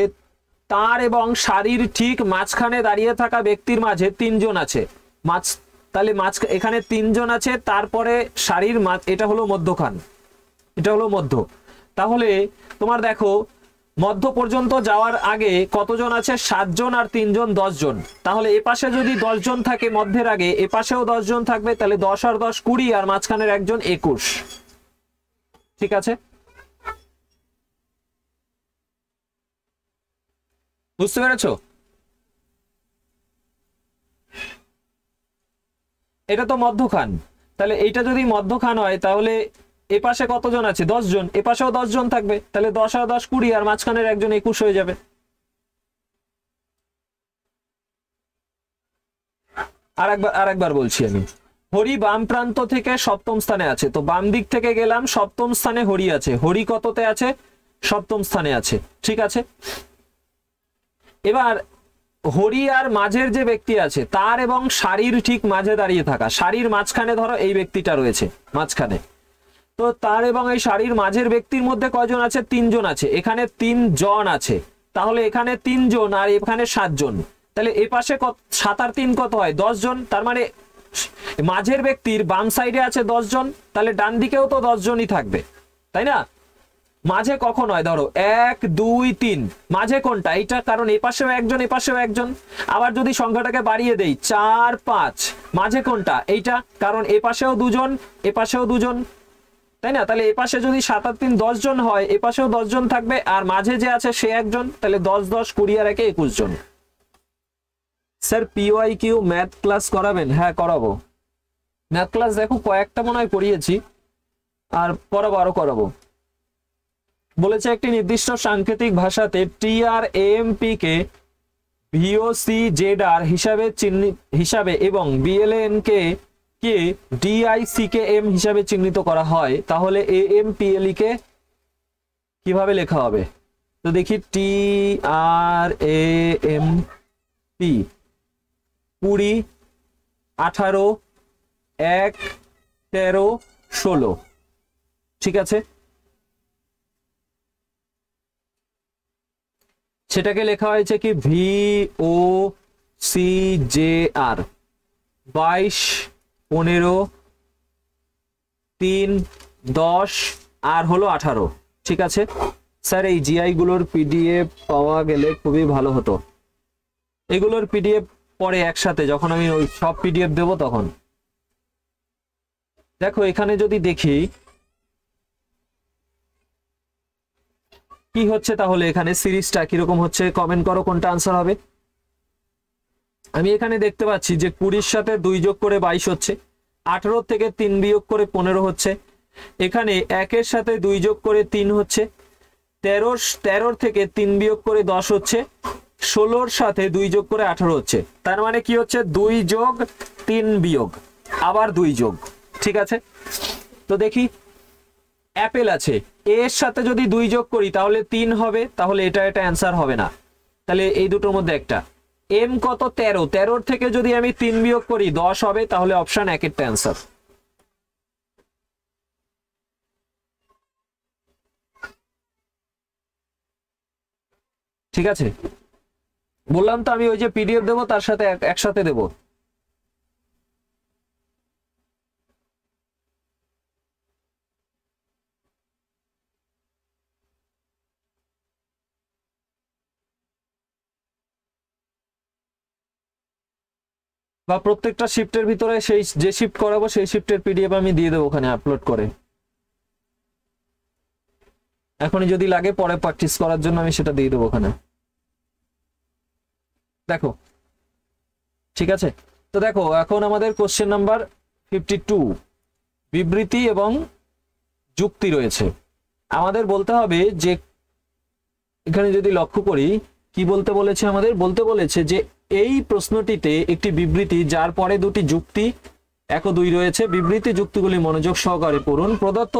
তার এবং সারির ঠিক মাঝখানে দাঁড়িয়ে থাকা ব্যক্তির মাঝে তিনজন আছে মাঝ তাহলে মাছ এখানে তিনজন আছে তারপরে শাড়ির মাছ এটা হলো মধ্যখান এটা হলো মধ্য তাহলে তোমার দেখো মধ্য পর্যন্ত যাওয়ার আগে কতজন আছে সাতজন আর তিনজন দশজন তাহলে এপাশে যদি দশজন থাকে মধ্যের আগে এপাশেও দশজন থাকবে তাহলে দশ আর দশ কুড়ি আর মাঝখানের একজন একুশ ঠিক আছে বুঝতে পেরেছো এটা তো মধ্যখান তাহলে এটা যদি মধ্যখান হয় তাহলে এ পাশে কতজন আছে দশজন এ পাশেও দশজন থাকবে তাহলে দশ আর দশ কুড়ি আর মাঝখানের একজন একুশ হয়ে যাবে আর একবার আর একবার বলছি আমি হরি বাম প্রান্ত থেকে সপ্তম স্থানে আছে তো বাম দিক থেকে গেলাম সপ্তম স্থানে হরি আছে হরি কততে আছে সপ্তম স্থানে আছে ঠিক আছে এবার হরি আর মাঝের যে ব্যক্তি আছে তার এবং শাড়ির ঠিক মাঝে দাঁড়িয়ে থাকা শাড়ির মাঝখানে ধরো এই ব্যক্তিটা রয়েছে মাঝখানে তো তার এবং এই শাড়ির মাঝের ব্যক্তির মধ্যে কয়জন আছে তিনজন আছে এখানে তিনজন আছে তাহলে এখানে তিনজন আর এখানে সাতজন তাহলে এ পাশে কত সাত আর তিন কত হয় জন তার মানে মাঝের ব্যক্তির বাম সাইডে আছে জন তাহলে ডান দিকেও তো জনই থাকবে তাই না মাঝে কখন হয় ধরো এক দুই তিন মাঝে কোনটা এইটা কারণ এপাশেও একজন এপাশেও একজন আবার যদি সংখ্যাটাকে বাড়িয়ে দেই চার পাঁচ মাঝে কোনটা এইটা কারণ এপাশেও দুজন এপাশেও দুজন তাই না তাহলে এপাশে যদি সাত আট তিন দশ জন হয় এপাশেও দশ জন থাকবে আর মাঝে যে আছে সে একজন তাহলে দশ দশ কুড়ি আর একে একুশ জন sir PY Q math class করাবেন হ্যাঁ করাবো ম্যাথ ক্লাস দেখো কয়েকটা মনে হয় করিয়েছি আর পড়াবো আরো করাবো বলেছে একটি নির্দিষ্ট সাংকেতিক ভাষাতে টিআর এএমপি কে ভিওসি আর হিসাবে চিহ্নিত হিসাবে এবং বিএলএন কে কে ডিআইসিকেএম হিসাবে চিহ্নিত করা হয় তাহলে এ এম এএমপিএলই কে কিভাবে লেখা হবে তো দেখি টি আর এ এম পি কুড়ি আঠারো এক তেরো ষোলো ঠিক আছে সেটাকে লেখা হয়েছে কি V O C J R বাইশ পনেরো তিন দশ আর হলো আঠারো ঠিক আছে স্যার এই জিআইগুলোর পিডিএফ পাওয়া গেলে খুবই ভালো হতো এগুলোর পিডিএফ পরে একসাথে যখন আমি ওই সব পিডিএফ দেব তখন দেখো এখানে যদি দেখি কি হচ্ছে তাহলে এখানে সিরিজটা কিরকম হচ্ছে কমেন্ট করো কোনটা আনসার হবে আমি এখানে দেখতে পাচ্ছি যে কুড়ির সাথে দুই যোগ করে বাইশ হচ্ছে আঠেরো থেকে তিন বিয়োগ করে পনেরো হচ্ছে এখানে একের সাথে দুই যোগ করে তিন হচ্ছে তেরো তেরোর থেকে তিন বিয়োগ করে দশ হচ্ছে ষোলোর সাথে দুই যোগ করে আঠারো হচ্ছে তার মানে কি হচ্ছে দুই যোগ তিন বিয়োগ আবার দুই যোগ ঠিক আছে তো দেখি অ্যাপেল আছে এর সাথে যদি দুই যোগ করি তাহলে তিন হবে তাহলে এটা এটা অ্যান্সার হবে না তাহলে এই দুটোর মধ্যে একটা এম কত তেরো তেরোর থেকে যদি আমি তিন বিয়োগ করি দশ হবে তাহলে অপশান এক একটা অ্যান্সার ঠিক আছে বললাম তো আমি ওই যে পিডিএফ দেবো তার সাথে একসাথে দেবো বা প্রত্যেকটা শিফটের ভিতরে সেই যে শিফট করাবো সেই শিফটের পিডিএফ আমি দিয়ে দেবো ওখানে আপলোড করে এখনই যদি লাগে পরে প্র্যাকটিস করার জন্য আমি সেটা দিয়ে দেবো ওখানে দেখো ঠিক আছে তো দেখো এখন আমাদের কোশ্চেন নাম্বার ফিফটি টু বিবৃতি এবং যুক্তি রয়েছে আমাদের বলতে হবে যে এখানে যদি লক্ষ্য করি কি বলতে বলেছে আমাদের বলতে বলেছে যে এই প্রশ্নটিতে একটি বিবৃতি যার পরে দুটি যুক্তি এক দুই রয়েছে বিবৃতি যুক্তিগুলি মনোযোগ সহকারে পড়ুন প্রদত্ত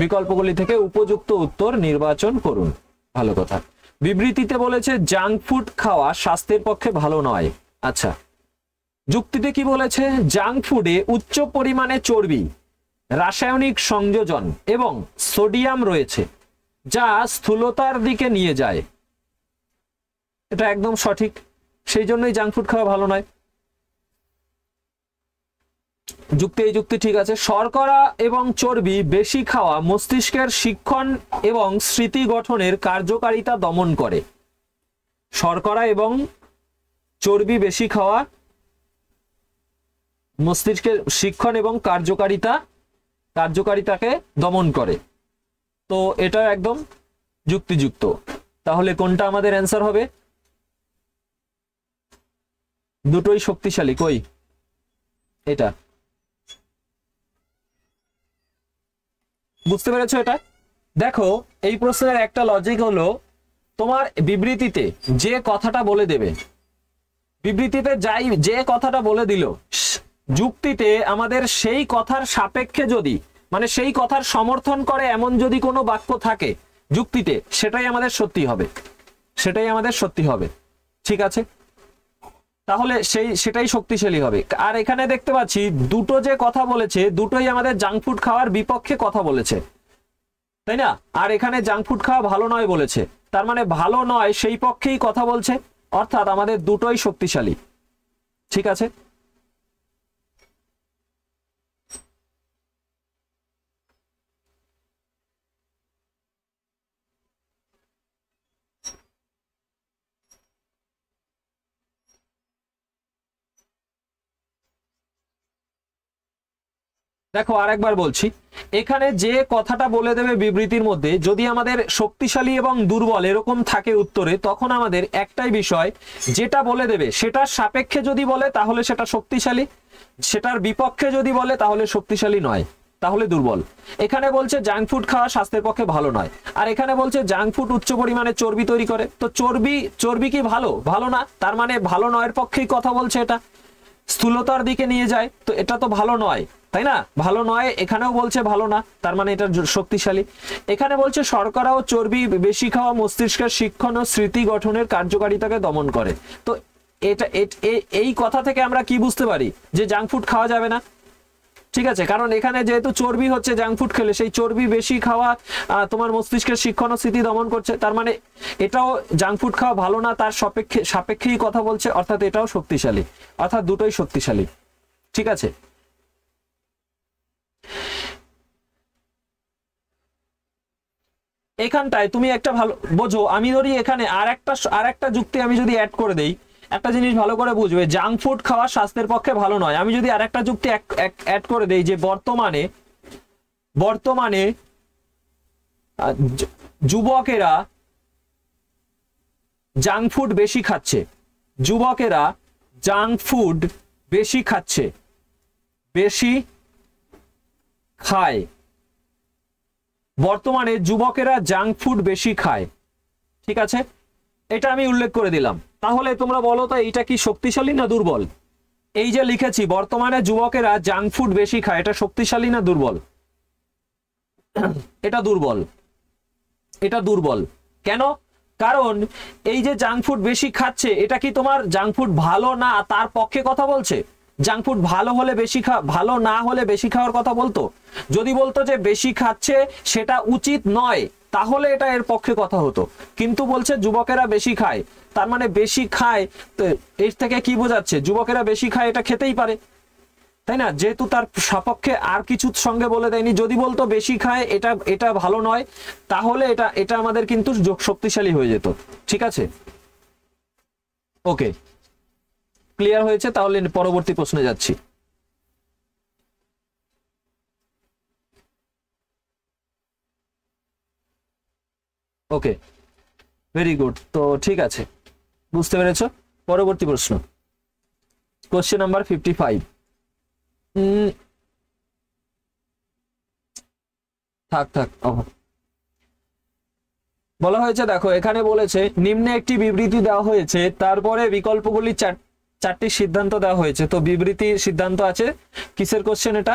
বিকল্পগুলি থেকে উপযুক্ত উত্তর নির্বাচন করুন ভালো কথা বিবৃতিতে বলেছে জাঙ্ক ফুড খাওয়া স্বাস্থ্যের পক্ষে ভালো নয় আচ্ছা যুক্তিতে কি বলেছে জাঙ্ক ফুডে উচ্চ পরিমাণে চর্বি রাসায়নিক সংযোজন এবং সোডিয়াম রয়েছে যা স্থূলতার দিকে নিয়ে যায় এটা একদম সঠিক সেই জন্যই জাঙ্ক ফুড খাওয়া ভালো নয় যুক্তি এই যুক্তি ঠিক আছে শর্করা এবং চর্বি বেশি খাওয়া মস্তিষ্কের শিক্ষণ এবং স্মৃতি গঠনের কার্যকারিতা দমন করে শর্করা এবং চর্বি বেশি খাওয়া মস্তিষ্কের শিক্ষণ এবং কার্যকারিতা কার্যকারিতাকে দমন করে তো এটা একদম যুক্তিযুক্ত তাহলে কোনটা আমাদের অ্যান্সার হবে দুটোই শক্তিশালী কই এটা বুঝতে পেরেছো এটা দেখো এই প্রশ্নের একটা লজিক হলো তোমার বিবৃতিতে যে কথাটা বলে দেবে বিবৃতিতে যাই যে কথাটা বলে দিল যুক্তিতে আমাদের সেই কথার সাপেক্ষে যদি মানে সেই কথার সমর্থন করে এমন যদি কোনো বাক্য থাকে যুক্তিতে সেটাই আমাদের সত্যি হবে সেটাই আমাদের সত্যি হবে ঠিক আছে তাহলে সেই সেটাই শক্তিশালী হবে আর এখানে দেখতে পাচ্ছি দুটো যে কথা বলেছে দুটোই আমাদের জাঙ্ক ফুড খাওয়ার বিপক্ষে কথা বলেছে তাই না আর এখানে জাঙ্ক ফুড খাওয়া ভালো নয় বলেছে তার মানে ভালো নয় সেই পক্ষেই কথা বলছে অর্থাৎ আমাদের দুটোই শক্তিশালী ঠিক আছে দেখো আরেকবার বলছি এখানে যে কথাটা বলে দেবে বিবৃতির মধ্যে যদি আমাদের শক্তিশালী এবং দুর্বল এরকম থাকে উত্তরে তখন আমাদের একটাই বিষয় যেটা বলে দেবে সেটার সাপেক্ষে যদি বলে তাহলে সেটা শক্তিশালী সেটার বিপক্ষে যদি বলে তাহলে শক্তিশালী নয় তাহলে দুর্বল এখানে বলছে জাঙ্ক ফুড খাওয়া স্বাস্থ্যের পক্ষে ভালো নয় আর এখানে বলছে জাঙ্ক ফুড উচ্চ পরিমাণে চর্বি তৈরি করে তো চর্বি চর্বি কি ভালো ভালো না তার মানে ভালো নয়ের পক্ষেই কথা বলছে এটা স্থূলতার দিকে নিয়ে যায় তো এটা তো ভালো নয় তাই না ভালো নয় এখানেও বলছে ভালো না তার মানে এটা শক্তিশালী এখানে বলছে শর্করা ও চর্বি বেশি খাওয়া মস্তিষ্কের শিক্ষণ ও স্মৃতি গঠনের কার্যকারিতাকে দমন করে তো এটা এই কথা থেকে আমরা কি বুঝতে পারি যে জাঙ্ক ফুড খাওয়া যাবে না ঠিক আছে কারণ এখানে যেহেতু চর্বি হচ্ছে জাঙ্ক ফুড খেলে সেই চর্বি বেশি খাওয়া তোমার মস্তিষ্কের শিক্ষণ ও স্মৃতি দমন করছে তার মানে এটাও জাঙ্ক ফুড খাওয়া ভালো না তার সাপেক্ষে সাপেক্ষেই কথা বলছে অর্থাৎ এটাও শক্তিশালী অর্থাৎ দুটোই শক্তিশালী ঠিক আছে এখানটায় তুমি একটা ভালো বোঝো আমি ধরি এখানে আর একটা আর একটা যুক্তি আমি যদি অ্যাড করে দেই একটা জিনিস ভালো করে বুঝবে জাঙ্ক ফুড খাওয়া স্বাস্থ্যের পক্ষে ভালো নয় আমি যদি আর একটা যুক্তি অ্যাড করে দেই যে বর্তমানে বর্তমানে যুবকেরা জাঙ্ক ফুড বেশি খাচ্ছে যুবকেরা জাঙ্ক ফুড বেশি খাচ্ছে বেশি খায় বর্তমানে যুবকেরা জাঙ্ক ফুড বেশি খায় ঠিক আছে এটা আমি উল্লেখ করে দিলাম তাহলে তোমরা বলো তো এইটা কি শক্তিশালী না দুর্বল এই যে লিখেছি বর্তমানে যুবকেরা জাঙ্ক ফুড বেশি খায় এটা শক্তিশালী না দুর্বল এটা দুর্বল এটা দুর্বল কেন কারণ এই যে জাঙ্ক ফুড বেশি খাচ্ছে এটা কি তোমার জাঙ্ক ফুড ভালো না তার পক্ষে কথা বলছে জাঙ্ক ফুড ভালো হলে বেশি খাওয়া ভালো না হলে বেশি খাওয়ার কথা বলতো যদি বলতো যে বেশি খাচ্ছে সেটা উচিত নয় তাহলে এটা এর পক্ষে কথা হতো কিন্তু বলছে যুবকেরা বেশি খায় তার মানে বেশি খায় তো এর থেকে কি বোঝাচ্ছে যুবকেরা বেশি খায় এটা খেতেই পারে তাই না যেহেতু তার সপক্ষে আর কিছু সঙ্গে বলে দেয়নি যদি বলতো বেশি খায় এটা এটা ভালো নয় তাহলে এটা এটা আমাদের কিন্তু শক্তিশালী হয়ে যেত ঠিক আছে ওকে ক্লিয়ার হয়েছে তাহলে পরবর্তী প্রশ্নে যাচ্ছি ওকে ভেরি গুড তো ঠিক আছে বুঝতে পেরেছ পরবর্তী প্রশ্ন কোশ্চেন নাম্বার ফিফটি ফাইভ থাক থাক বলা হয়েছে দেখো এখানে বলেছে নিম্নে একটি বিবৃতি দেওয়া হয়েছে তারপরে বিকল্পগুলি চার চারটি সিদ্ধান্ত দেওয়া হয়েছে তো বিবৃতি সিদ্ধান্ত আছে কিসের কোশ্চেন এটা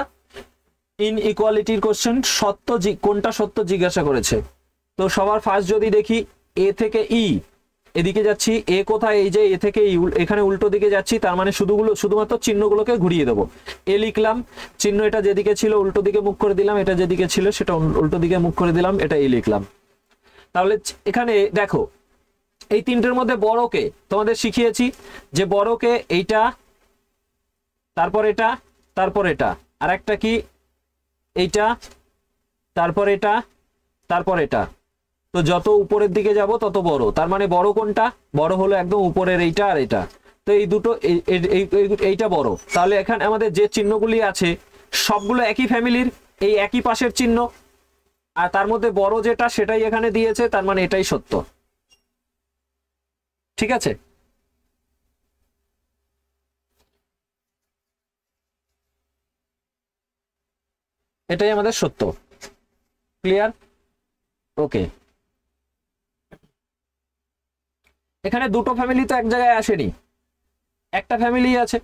ইন ইকোয়ালিটির কোশ্চেন সত্য কোনটা সত্য জিজ্ঞাসা করেছে তো সবার ফার্স্ট যদি দেখি এ থেকে ই e, এদিকে যাচ্ছি এ কোথায় এই যে এ থেকে ই e, এখানে উল্টো দিকে যাচ্ছি তার মানে শুধুগুলো শুধুমাত্র চিহ্নগুলোকে ঘুরিয়ে দেবো এ লিখলাম চিহ্ন এটা যেদিকে ছিল উল্টো দিকে মুখ করে দিলাম এটা যেদিকে ছিল সেটা উল্টো দিকে মুখ করে দিলাম এটা এ লিখলাম তাহলে এখানে দেখো এই তিনটের মধ্যে বড়কে তোমাদের শিখিয়েছি যে বড়কে এইটা তারপর এটা তারপর এটা আর একটা কি এইটা তারপর এটা তারপর এটা তো যত উপরের দিকে যাব তত বড় তার মানে বড় কোনটা বড় হলো একদম উপরের এইটা আর এটা তো এই দুটো এইটা বড় তাহলে এখানে আমাদের যে চিহ্নগুলি আছে সবগুলো একই ফ্যামিলির এই একই পাশের চিহ্ন আর তার মধ্যে বড় যেটা সেটাই এখানে দিয়েছে তার মানে এটাই সত্য ঠিক আছে এটাই আমাদের সত্য ক্লিয়ার ওকে এখানে দুটো ফ্যামিলি তো এক জায়গায় আসেনি একটা ফ্যামিলি আছে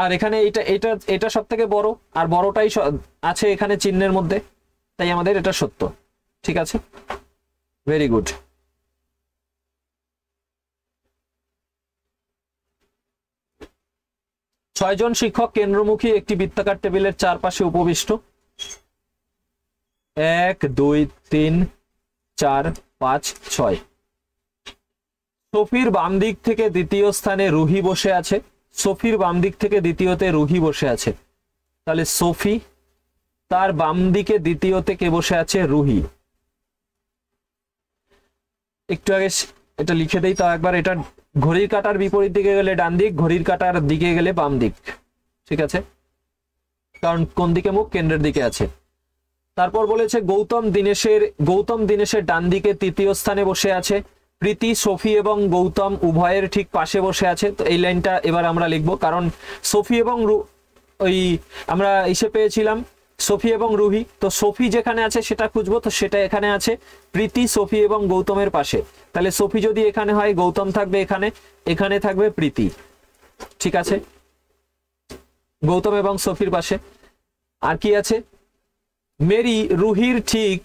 আর এখানে এটা এটা এটা সব থেকে বড় আর বড়টাই আছে এখানে চিহ্নের মধ্যে তাই আমাদের এটা সত্য ঠিক আছে ভেরি গুড ছয়জন শিক্ষক কেন্দ্রমুখী একটি বৃত্তাকার টেবিলের চারপাশে উপবিষ্ট এক দুই তিন চার পাঁচ ছয় সফির বাম দিক থেকে দ্বিতীয় স্থানে রুহি বসে আছে সফির বাম দিক থেকে দ্বিতীয়তে রুহি বসে আছে তাহলে সফি তার বাম দিকে দ্বিতীয়তে কে বসে আছে রুহি একটু আগে এটা লিখে দেই তাও একবার এটা ঘড়ির কাটার বিপরীত দিকে গেলে ডান দিক ঘড়ির কাটার দিকে গেলে বাম দিক ঠিক আছে কারণ কোন দিকে মুখ কেন্দ্রের দিকে আছে তারপর বলেছে গৌতম দিনেশের গৌতম দিনেশের ডান দিকে তৃতীয় স্থানে বসে আছে প্রীতি সফি এবং গৌতম উভয়ের ঠিক পাশে বসে আছে তো এই লাইনটা এবার আমরা লিখব কারণ সফি এবং ওই আমরা এসে পেয়েছিলাম সফি এবং রুহি তো সফি যেখানে আছে সেটা খুঁজবো তো সেটা এখানে আছে প্রীতি সফি এবং গৌতমের পাশে তাহলে সফি যদি এখানে হয় গৌতম থাকবে এখানে এখানে থাকবে প্রীতি ঠিক আছে গৌতম এবং সফির পাশে আর কি আছে মেরি রুহির ঠিক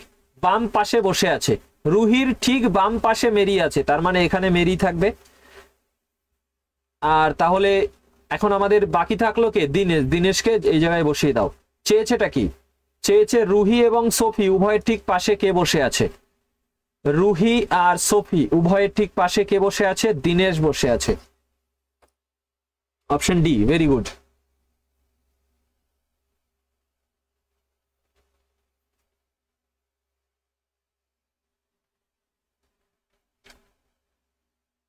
বাম পাশে বসে আছে রুহির ঠিক বাম পাশে মেরি আছে তার মানে এখানে মেরি থাকবে আর তাহলে এখন আমাদের বাকি থাকলো কে দিনেশ দিনেশকে এই জায়গায় বসিয়ে দাও চেয়েছেটা কি চেয়েছে রুহি এবং সোফি উভয়ের ঠিক পাশে কে বসে আছে রুহি আর সোফি উভয়ের ঠিক পাশে কে বসে আছে দিনেশ বসে আছে option D very good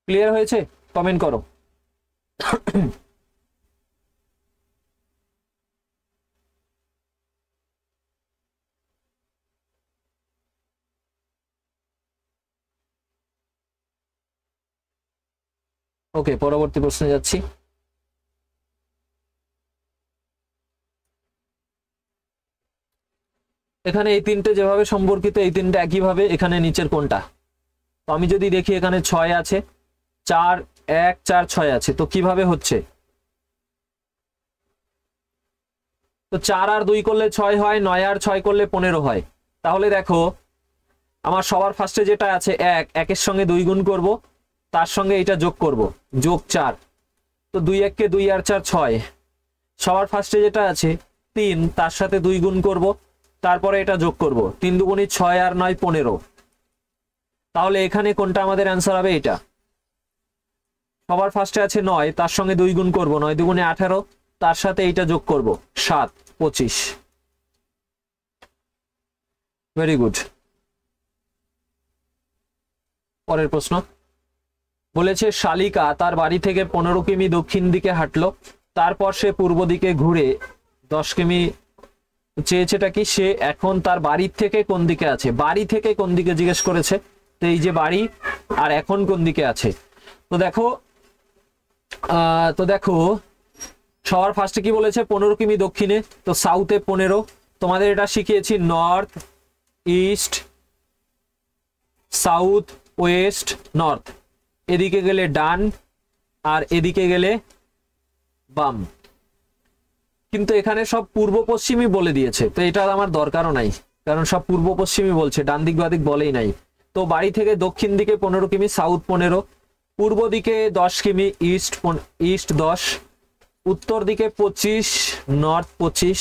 clear হয়েছে কমেন্ট করো ওকে পরবর্তী প্রশ্নে যাচ্ছি এখানে এই তিনটে যেভাবে সম্পর্কিত এই তিনটে একইভাবে এখানে নিচের কোনটা তো আমি যদি দেখি এখানে ছয় আছে চার এক চার ছয় আছে তো কিভাবে হচ্ছে তো চার আর দুই করলে ছয় হয় নয় আর ছয় করলে পনেরো হয় তাহলে দেখো আমার সবার ফার্স্টে যেটা আছে এক একের সঙ্গে দুই গুণ করবো তার সঙ্গে এটা যোগ করব যোগ চার তো দুই এককে দুই আর চার ছয় সবার ফার্স্টে যেটা আছে তিন তার সাথে দুই গুণ করব তারপরে এটা যোগ করব তিন দুগুণি ছয় আর নয় পনেরো তাহলে এখানে কোনটা আমাদের অ্যান্সার হবে এটা সবার ফার্স্টে আছে নয় তার সঙ্গে দুই গুণ করব নয় দুগুণে আঠারো তার সাথে এইটা যোগ করব সাত পঁচিশ ভেরি গুড পরের প্রশ্ন বলেছে শালিকা তার বাড়ি থেকে পনেরো কিমি দক্ষিণ দিকে হাঁটলো তারপর সে পূর্ব দিকে ঘুরে দশ কিমি চেয়েছেটা কি সে এখন তার বাড়ির থেকে কোন দিকে আছে বাড়ি থেকে কোন দিকে জিজ্ঞেস করেছে তো এই যে বাড়ি আর এখন কোন দিকে আছে তো দেখো তো দেখো সবার ফার্স্টে কি বলেছে পনেরো কিমি দক্ষিণে তো সাউথে পনেরো তোমাদের এটা শিখিয়েছি north east south west north এদিকে গেলে ডান আর এদিকে গেলে বাম কিন্তু এখানে সব পূর্ব পশ্চিমই বলে দিয়েছে তো এটা আমার দরকারও নাই কারণ সব পূর্ব পশ্চিমই বলছে ডান দিক বাদিক বলেই নাই তো বাড়ি থেকে দক্ষিণ দিকে পনেরো কিমি সাউথ পনেরো পূর্ব দিকে দশ কিমি ইস্ট ইস্ট দশ উত্তর দিকে পঁচিশ নর্থ পঁচিশ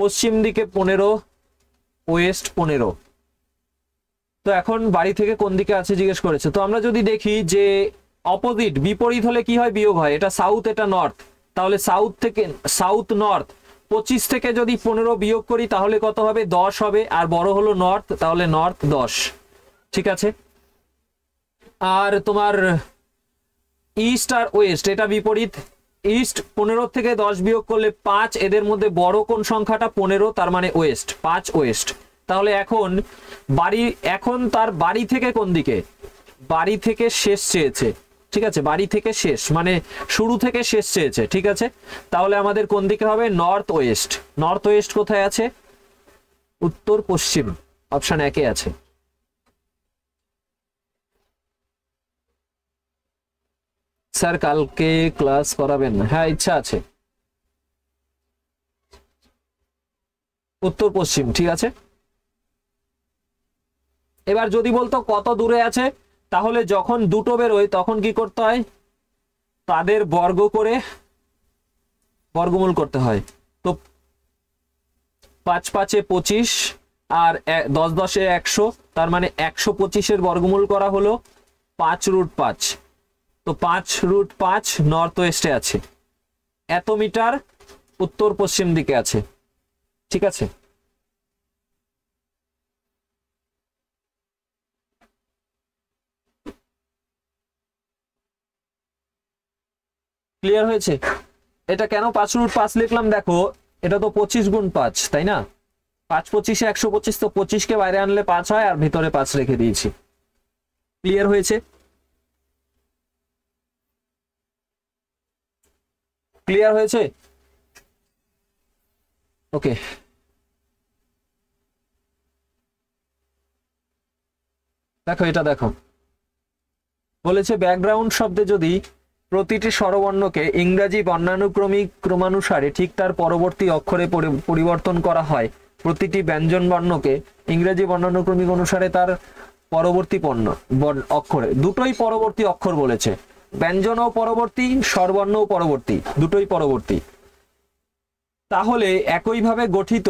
পশ্চিম দিকে পনেরো ওয়েস্ট পনেরো তো এখন বাড়ি থেকে কোন দিকে আছে জিজ্ঞেস করেছে তো আমরা যদি দেখি যে অপোজিট বিপরীত হলে কি হয় বিয়োগ হয় এটা সাউথ এটা নর্থ তাহলে সাউথ থেকে সাউথ নর্থ পঁচিশ থেকে যদি পনেরো বিয়োগ করি তাহলে কত হবে দশ হবে আর বড় হলো নর্থ তাহলে নর্থ দশ ঠিক আছে আর তোমার ইস্ট আর ওয়েস্ট এটা বিপরীত ইস্ট পনেরো থেকে দশ বিয়োগ করলে পাঁচ এদের মধ্যে বড় কোন সংখ্যাটা পনেরো তার মানে ওয়েস্ট পাঁচ ওয়েস্ট তাহলে এখন বাড়ি এখন তার বাড়ি থেকে কোন দিকে বাড়ি থেকে শেষ চেয়েছে ঠিক আছে বাড়ি থেকে শেষ মানে শুরু থেকে শেষ চেয়েছে ঠিক আছে তাহলে আমাদের কোন দিকে হবে নর্থ ওয়েস্ট নর্থ ওয়েস্ট কোথায় আছে উত্তর পশ্চিম অপশন একে আছে স্যার কালকে ক্লাস করাবেন হ্যাঁ ইচ্ছা আছে উত্তর পশ্চিম ঠিক আছে এবার যদি বলতো কত দূরে আছে তাহলে যখন দুটো বেরোয় তখন কি করতে হয় তাদের বর্গ করে বর্গমূল করতে হয় তো পাঁচ পাঁচে পঁচিশ আর দশ দশে একশো তার মানে একশো পঁচিশের বর্গমূল করা হলো পাঁচ রুট পাঁচ তো পাঁচ রুট পাঁচ নর্থ ওয়েস্টে আছে এত মিটার উত্তর পশ্চিম দিকে আছে ঠিক আছে ক্লিয়ার হয়েছে এটা কেন পাঁচ রুট পাঁচ লিখলাম দেখো এটা তো পঁচিশ গুণ পাঁচ তাই না পাঁচ পঁচিশে একশো পঁচিশ তো পঁচিশকে বাইরে আনলে পাঁচ হয় আর ভিতরে পাঁচ রেখে দিয়েছি ক্লিয়ার হয়েছে ক্লিয়ার হয়েছে ওকে দেখো এটা দেখো বলেছে ব্যাকগ্রাউন্ড শব্দে যদি প্রতিটি স্বরবর্ণকে ইংরাজি বর্ণানুক্রমিক ক্রমানুসারে ঠিক তার পরবর্তী অক্ষরে পরিবর্তন করা হয় প্রতিটি ব্যঞ্জন বর্ণকে ইংরেজি বর্ণানুক্রমিক অনুসারে তার পরবর্তী পণ্য অক্ষরে দুটোই পরবর্তী অক্ষর বলেছে ব্যঞ্জনও পরবর্তী স্বরবর্ণও পরবর্তী দুটোই পরবর্তী তাহলে একইভাবে গঠিত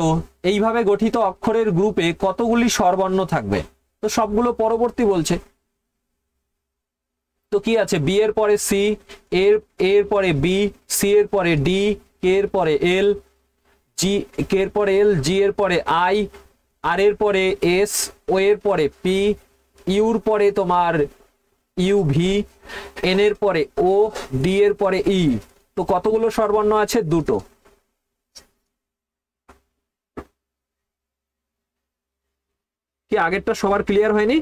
এইভাবে গঠিত অক্ষরের গ্রুপে কতগুলি স্বরবর্ণ থাকবে তো সবগুলো পরবর্তী বলছে তো কি আছে বি এর পরে সি এর এর পরে বি সি এর পরে ডি এর পরে এল জি কে এর পরে এল জি এর পরে আই আর এর পরে এস ও এর পরে পি ইউর পরে তোমার ইউ ভি এন এর পরে ও ডি এর পরে ই তো কতগুলো সর্বর্ণ আছে দুটো কি আগেরটা সবার ক্লিয়ার হয়নি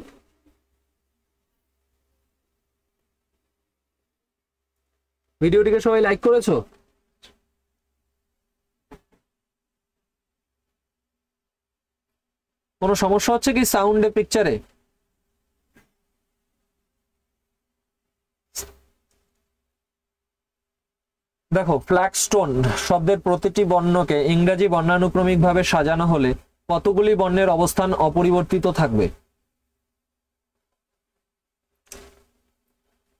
ভিডিওটিকে সবাই লাইক করেছো কোনো সমস্যা হচ্ছে কি সাউন্ডে পিকচারে দেখো ফ্ল্যাগস্টোন শব্দের প্রতিটি বর্ণকে ইংরাজি বর্ণানুক্রমিকভাবে সাজানো হলে কতগুলি বর্ণের অবস্থান অপরিবর্তিত থাকবে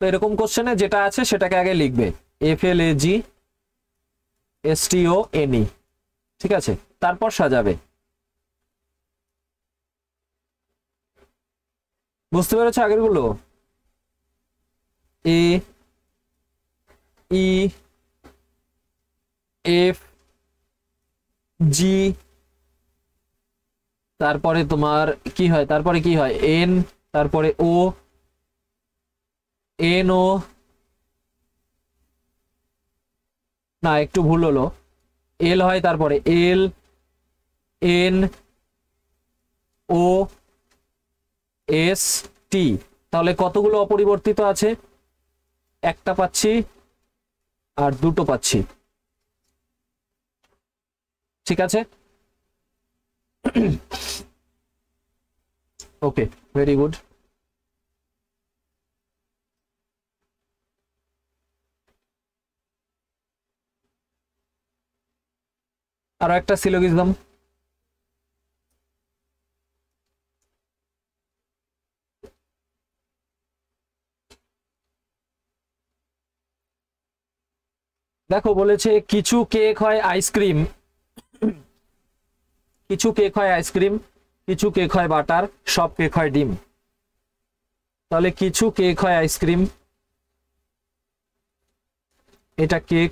তো এরকম কোশ্চেনে যেটা আছে সেটাকে আগে লিখবে এফ এল এ জি এস টিও এনই ঠিক আছে তারপর সাজাবে বুঝতে পেরেছো আগের গুলো এ ই e, এফ জি তারপরে তোমার কি হয় তারপরে কি হয় এন তারপরে ও এনও না একটু ভুল হলো এল হয় তারপরে L N O S T তাহলে কতগুলো অপরিবর্তিত আছে একটা পাচ্ছি আর দুটো পাচ্ছি ঠিক আছে ওকে ভেরি গুড আরো একটা সিলোগিজম দেখো বলেছে কিছু কেক হয় আইসক্রিম কিছু কেক হয় আইসক্রিম কিছু কেক হয় বাটার সব কেক হয় ডিম তাহলে কিছু কেক হয় আইসক্রিম এটা কেক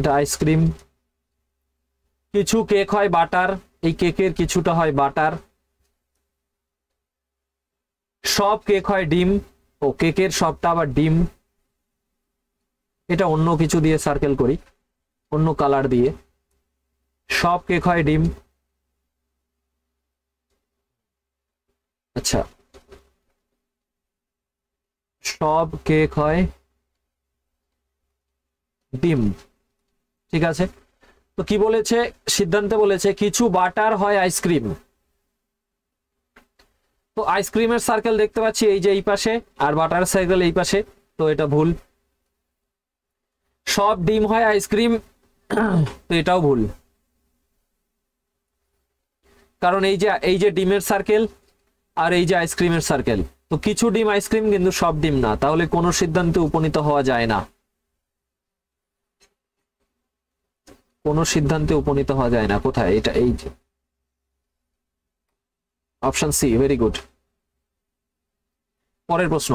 এটা আইসক্রিম কিছু কেক হয় বাটার এই কেকের কিছুটা হয় বাটার সব কেক হয় ডিম ও কেকের সবটা আবার ডিম এটা অন্য কিছু দিয়ে সার্কেল করি অন্য কালার দিয়ে সব কেক হয় ডিম আচ্ছা সব কেক হয় ডিম ঠিক আছে তো কি বলেছে সিদ্ধান্তে বলেছে কিছু বাটার হয় আইসক্রিম তো আইসক্রিমের সার্কেল দেখতে পাচ্ছি এই যে এই পাশে আর বাটার সার্কেল এই পাশে তো এটা ভুল সব ডিম হয় আইসক্রিম *clears throat* তো এটাও ভুল কারণ এই যে এই যে ডিমের সার্কেল আর এই যে আইসক্রিমের সার্কেল তো কিছু ডিম আইসক্রিম কিন্তু সব ডিম না তাহলে কোনো সিদ্ধান্তে উপনীত হওয়া যায় না কোনো সিদ্ধান্তে উপনীত হওয়া যায় না কোথায় এটা এই যে অপশন সি ভেরি গুড পরের প্রশ্ন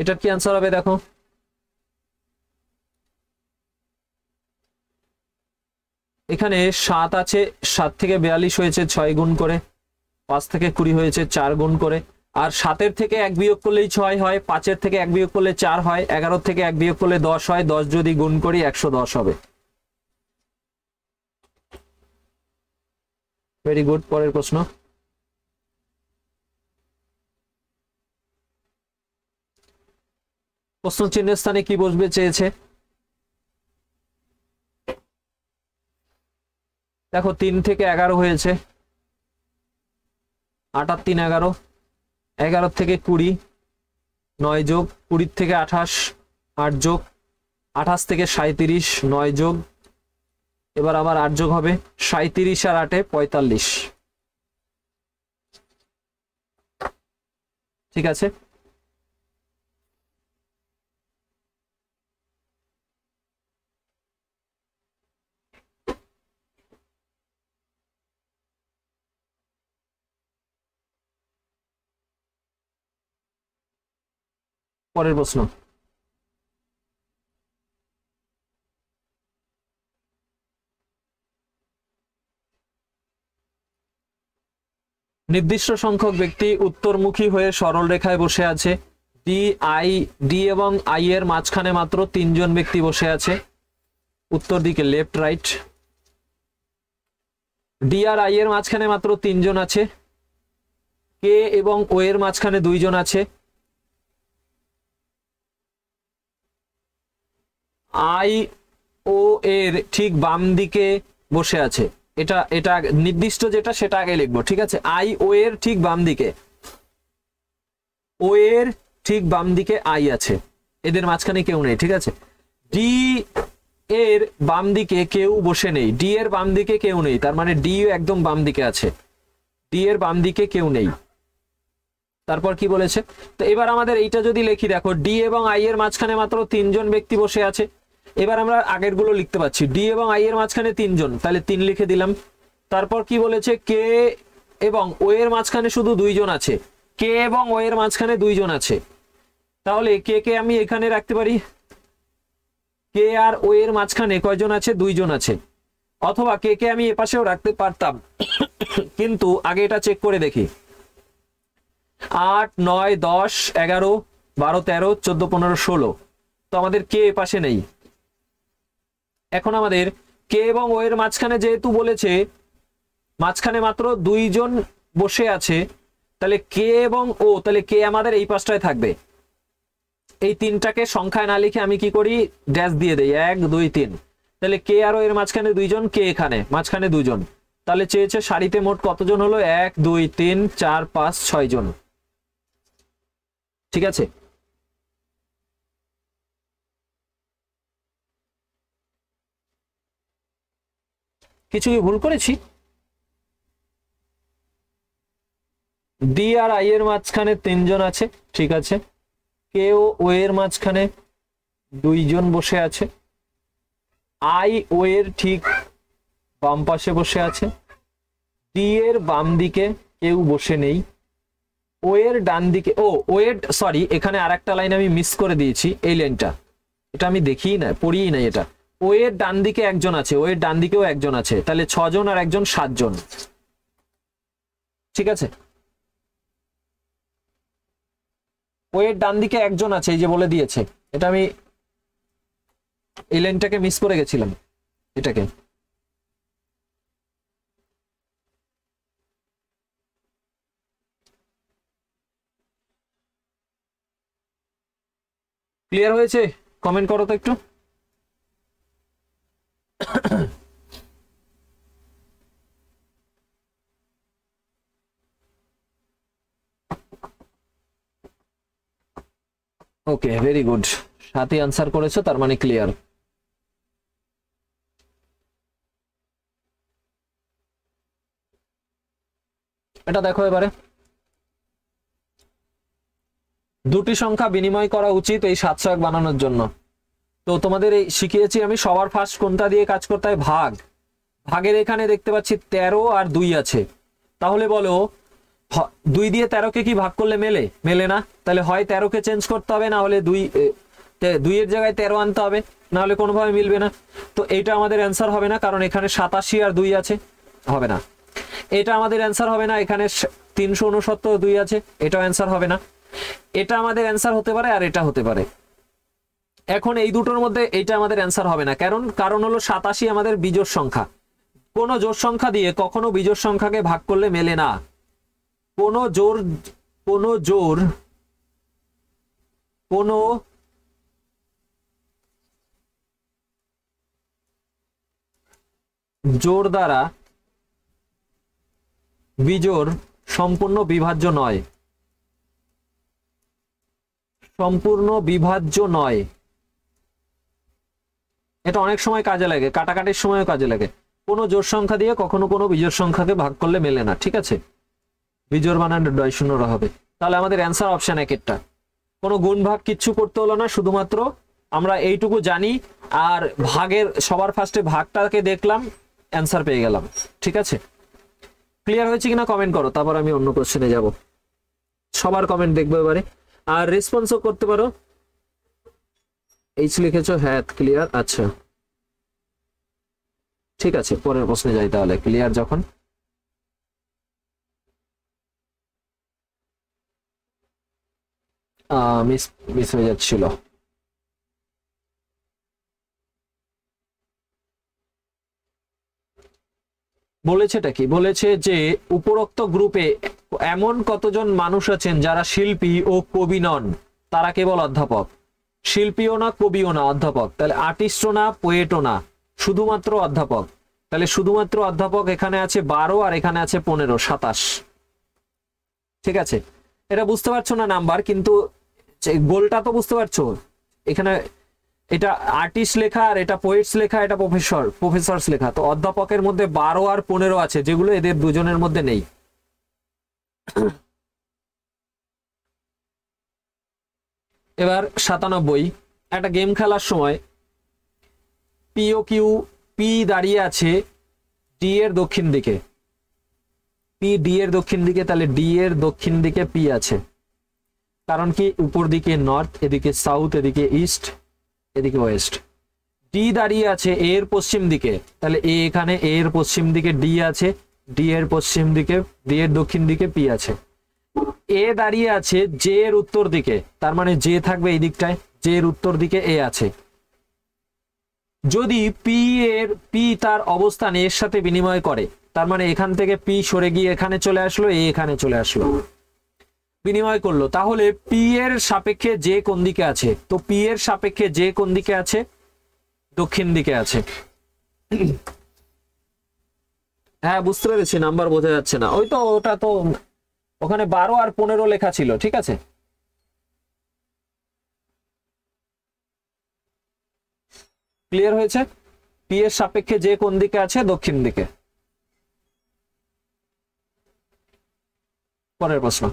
এটার কি আনসার হবে দেখো এখানে সাত আছে সাত থেকে বিয়াল্লিশ হয়েছে ছয় গুণ করে পাঁচ থেকে কুড়ি হয়েছে চার গুণ করে আর সাতের থেকে এক বিয়োগ করলেই ছয় হয় পাঁচের থেকে এক বিয়োগ করলে চার হয় এগারো থেকে এক বিয়োগ করলে দশ হয় দশ যদি গুণ করি একশো দশ হবে ভেরি গুড পরের প্রশ্ন প্রশ্ন চিহ্নের স্থানে কি বসবে চেয়েছে দেখো তিন থেকে এগারো হয়েছে আটার তিন এগারো এগারো থেকে কুড়ি নয় যোগ কুড়ির থেকে আঠাশ আট যোগ আঠাশ থেকে সাঁত্রিশ নয় যোগ এবার আবার আট যোগ হবে সাঁত্রিশ আর আটে পঁয়তাল্লিশ ঠিক আছে পরের প্রশ্ন নির্দিষ্ট সংখ্যক ব্যক্তি উত্তরমুখী হয়ে সরল রেখায় বসে আছে ডি আই ডি এবং আই এর মাঝখানে মাত্র তিনজন ব্যক্তি বসে আছে উত্তর দিকে লেফট রাইট ডি আর আই এর মাঝখানে মাত্র তিনজন আছে কে এবং ও এর মাঝখানে দুইজন আছে আই ও এর ঠিক বাম দিকে বসে আছে এটা এটা নির্দিষ্ট যেটা সেটা আগে লিখবো ঠিক আছে আই ও এর ঠিক বাম দিকে ও এর ঠিক বাম দিকে আই আছে এদের মাঝখানে কেউ নেই ঠিক আছে ডি এর বাম দিকে কেউ বসে নেই ডি এর বাম দিকে কেউ নেই তার মানে ডি একদম বাম দিকে আছে ডি এর বাম দিকে কেউ নেই তারপর কি বলেছে তো এবার আমাদের এইটা যদি লেখি দেখো ডি এবং আই এর মাঝখানে মাত্র তিনজন ব্যক্তি বসে আছে এবার আমরা আগের গুলো লিখতে পাচ্ছি ডি এবং আই এর মাঝখানে তিনজন তাহলে তিন লিখে দিলাম তারপর কি বলেছে কে এবং ও এর মাঝখানে শুধু দুইজন আছে কে এবং ও এর মাঝখানে দুইজন আছে তাহলে কে কে আমি এখানে রাখতে পারি কে আর ও এর মাঝখানে কয়জন আছে দুইজন আছে অথবা কে কে আমি এপাশেও রাখতে পারতাম কিন্তু আগে এটা চেক করে দেখি আট নয় দশ এগারো বারো তেরো চোদ্দ পনেরো ষোলো তো আমাদের কে এপাশে নেই এখন আমাদের কে এবং ও এর মাঝখানে যেহেতু বলেছে মাঝখানে মাত্র দুইজন বসে আছে তাহলে কে এবং ও তাহলে কে আমাদের এই পাশটায় থাকবে এই তিনটাকে সংখ্যায় না লিখে আমি কি করি ড্যাশ দিয়ে দেই এক দুই তিন তাহলে কে আর ও এর মাঝখানে দুইজন কে এখানে মাঝখানে দুজন তাহলে চেয়েছে সারিতে মোট কতজন হলো এক দুই তিন চার পাঁচ ছয় জন ঠিক আছে কিছু কি ভুল করেছি ডি আর আই এর মাঝখানে তিনজন আছে ঠিক আছে কে ও এর মাঝখানে দুইজন বসে আছে আই ও এর ঠিক বাম পাশে বসে আছে ডি এর বাম দিকে কেউ বসে নেই ও এর ডান দিকে ও ও এর সরি এখানে আর একটা লাইন আমি মিস করে দিয়েছি এই লাইনটা এটা আমি দেখিই না পড়িই নাই এটা ওয়ের ডান দিকে একজন আছে ওয়ের ডান দিকেও একজন আছে তাহলে ছজন আর একজন সাতজন ঠিক আছে ওয়ের ডান দিকে একজন আছে এই যে বলে দিয়েছে এটা আমি এই লাইনটাকে মিস করে গেছিলাম এটাকে ক্লিয়ার হয়েছে কমেন্ট করো তো একটু ওকে ভেরি গুড সাথে আনসার করেছো তার মানে ক্লিয়ার এটা দেখো এবারে দুটি সংখ্যা বিনিময় করা উচিত এই সাতশো এক বানানোর জন্য তো তোমাদের এই শিখিয়েছি আমি সবার ফার্স্ট কোনটা দিয়ে কাজ করতে হয় ভাগ ভাগের এখানে দেখতে পাচ্ছি ১৩ আর দুই আছে তাহলে বলো দুই দিয়ে তেরোকে কি ভাগ করলে মেলে মেলে না তাহলে হয় তেরোকে চেঞ্জ করতে হবে না হলে দুই দুইয়ের জায়গায় তেরো আনতে হবে না হলে কোনোভাবে মিলবে না তো এটা আমাদের অ্যান্সার হবে না কারণ এখানে সাতাশি আর দুই আছে হবে না এটা আমাদের অ্যান্সার হবে না এখানে তিনশো উনসত্তর দুই আছে এটাও অ্যান্সার হবে না এটা আমাদের অ্যান্সার হতে পারে আর এটা হতে পারে এখন এই দুটোর মধ্যে এইটা আমাদের অ্যান্সার হবে না কারণ কারণ হলো সাতাশি আমাদের বিজোর সংখ্যা কোনো জোর সংখ্যা দিয়ে কখনো বিজোর সংখ্যাকে ভাগ করলে মেলে না কোনো জোর কোনো জোর কোনো জোর দ্বারা বিজোর সম্পূর্ণ বিভাজ্য নয় সম্পূর্ণ বিভাজ্য নয় এটা অনেক সময় কাজে লাগে কাটাকাটির সময়ও কাজে লাগে কোনো জোর সংখ্যা দিয়ে কখনো কোনো বিজোর সংখ্যাকে ভাগ করলে মেলে না ঠিক আছে বিজোর বানান মানে নয় শূন্যরা হবে তাহলে আমাদের অ্যান্সার অপশান একটা কোনো গুণ ভাগ কিচ্ছু করতে হলো না শুধুমাত্র আমরা এইটুকু জানি আর ভাগের সবার ফার্স্টে ভাগটাকে দেখলাম অ্যান্সার পেয়ে গেলাম ঠিক আছে ক্লিয়ার হয়েছে কিনা কমেন্ট করো তারপর আমি অন্য কোশ্চেনে যাব সবার কমেন্ট দেখবো এবারে আর রেসপন্সও করতে পারো এইচ লিখেছো হ্যাঁ ক্লিয়ার আচ্ছা ঠিক আছে পরের প্রশ্নে যাই তাহলে ক্লিয়ার যখন মিস মিস হয়ে যাচ্ছিল বলেছেটা কি বলেছে যে উপরোক্ত গ্রুপে এমন কতজন মানুষ আছেন যারা শিল্পী ও কবি নন তারা কেবল অধ্যাপক শিল্পীও না কবিও না অধ্যাপক তাহলে আর্টিস্টও না পোয়েটও না শুধুমাত্র অধ্যাপক তাহলে শুধুমাত্র অধ্যাপক এখানে আছে বারো আর এখানে আছে পনেরো সাতাশ ঠিক আছে এটা বুঝতে পারছো না নাম্বার কিন্তু গোলটা তো বুঝতে পারছো এখানে এটা আর্টিস্ট লেখা আর এটা পোয়েটস লেখা এটা প্রফেসর প্রফেসর্স লেখা তো অধ্যাপকের মধ্যে বারো আর পনেরো আছে যেগুলো এদের দুজনের মধ্যে নেই এবার সাতানব্বই একটা গেম খেলার সময় পিও কিউ পি দাঁড়িয়ে আছে ডি এর দক্ষিণ দিকে পি ডি এর দক্ষিণ দিকে তাহলে ডি এর দক্ষিণ দিকে পি আছে কারণ কি উপর দিকে নর্থ এদিকে সাউথ এদিকে ইস্ট এদিকে ওয়েস্ট ডি দাঁড়িয়ে আছে এর পশ্চিম দিকে তাহলে এ এখানে এর পশ্চিম দিকে ডি আছে ডি এর পশ্চিম দিকে ডি এর দক্ষিণ দিকে পি আছে এ দাঁড়িয়ে আছে জে এর উত্তর দিকে তার মানে জে থাকবে এই দিকটায় জে এর উত্তর দিকে এ আছে যদি পি এর পি তার অবস্থান এর সাথে বিনিময় করে তার মানে এখান থেকে পি সরে গিয়ে এখানে চলে আসলো এ এখানে চলে আসলো বিনিময় করলো তাহলে পি এর সাপেক্ষে যে কোন দিকে আছে তো পি এর সাপেক্ষে যে কোন দিকে আছে দক্ষিণ দিকে আছে হ্যাঁ বুঝতে পেরেছি নাম্বার বোঝা যাচ্ছে না ওই তো ওটা তো ওখানে বারো আর পনেরো লেখা ছিল ঠিক আছে ক্লিয়ার হয়েছে পি এর সাপেক্ষে যে কোন দিকে আছে দক্ষিণ দিকে পরের প্রশ্ন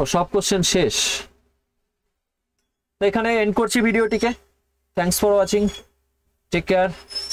ও সব কোশ্চেন শেষ এখানে এন্ড করছি ভিডিওটিকে thanks for watching take care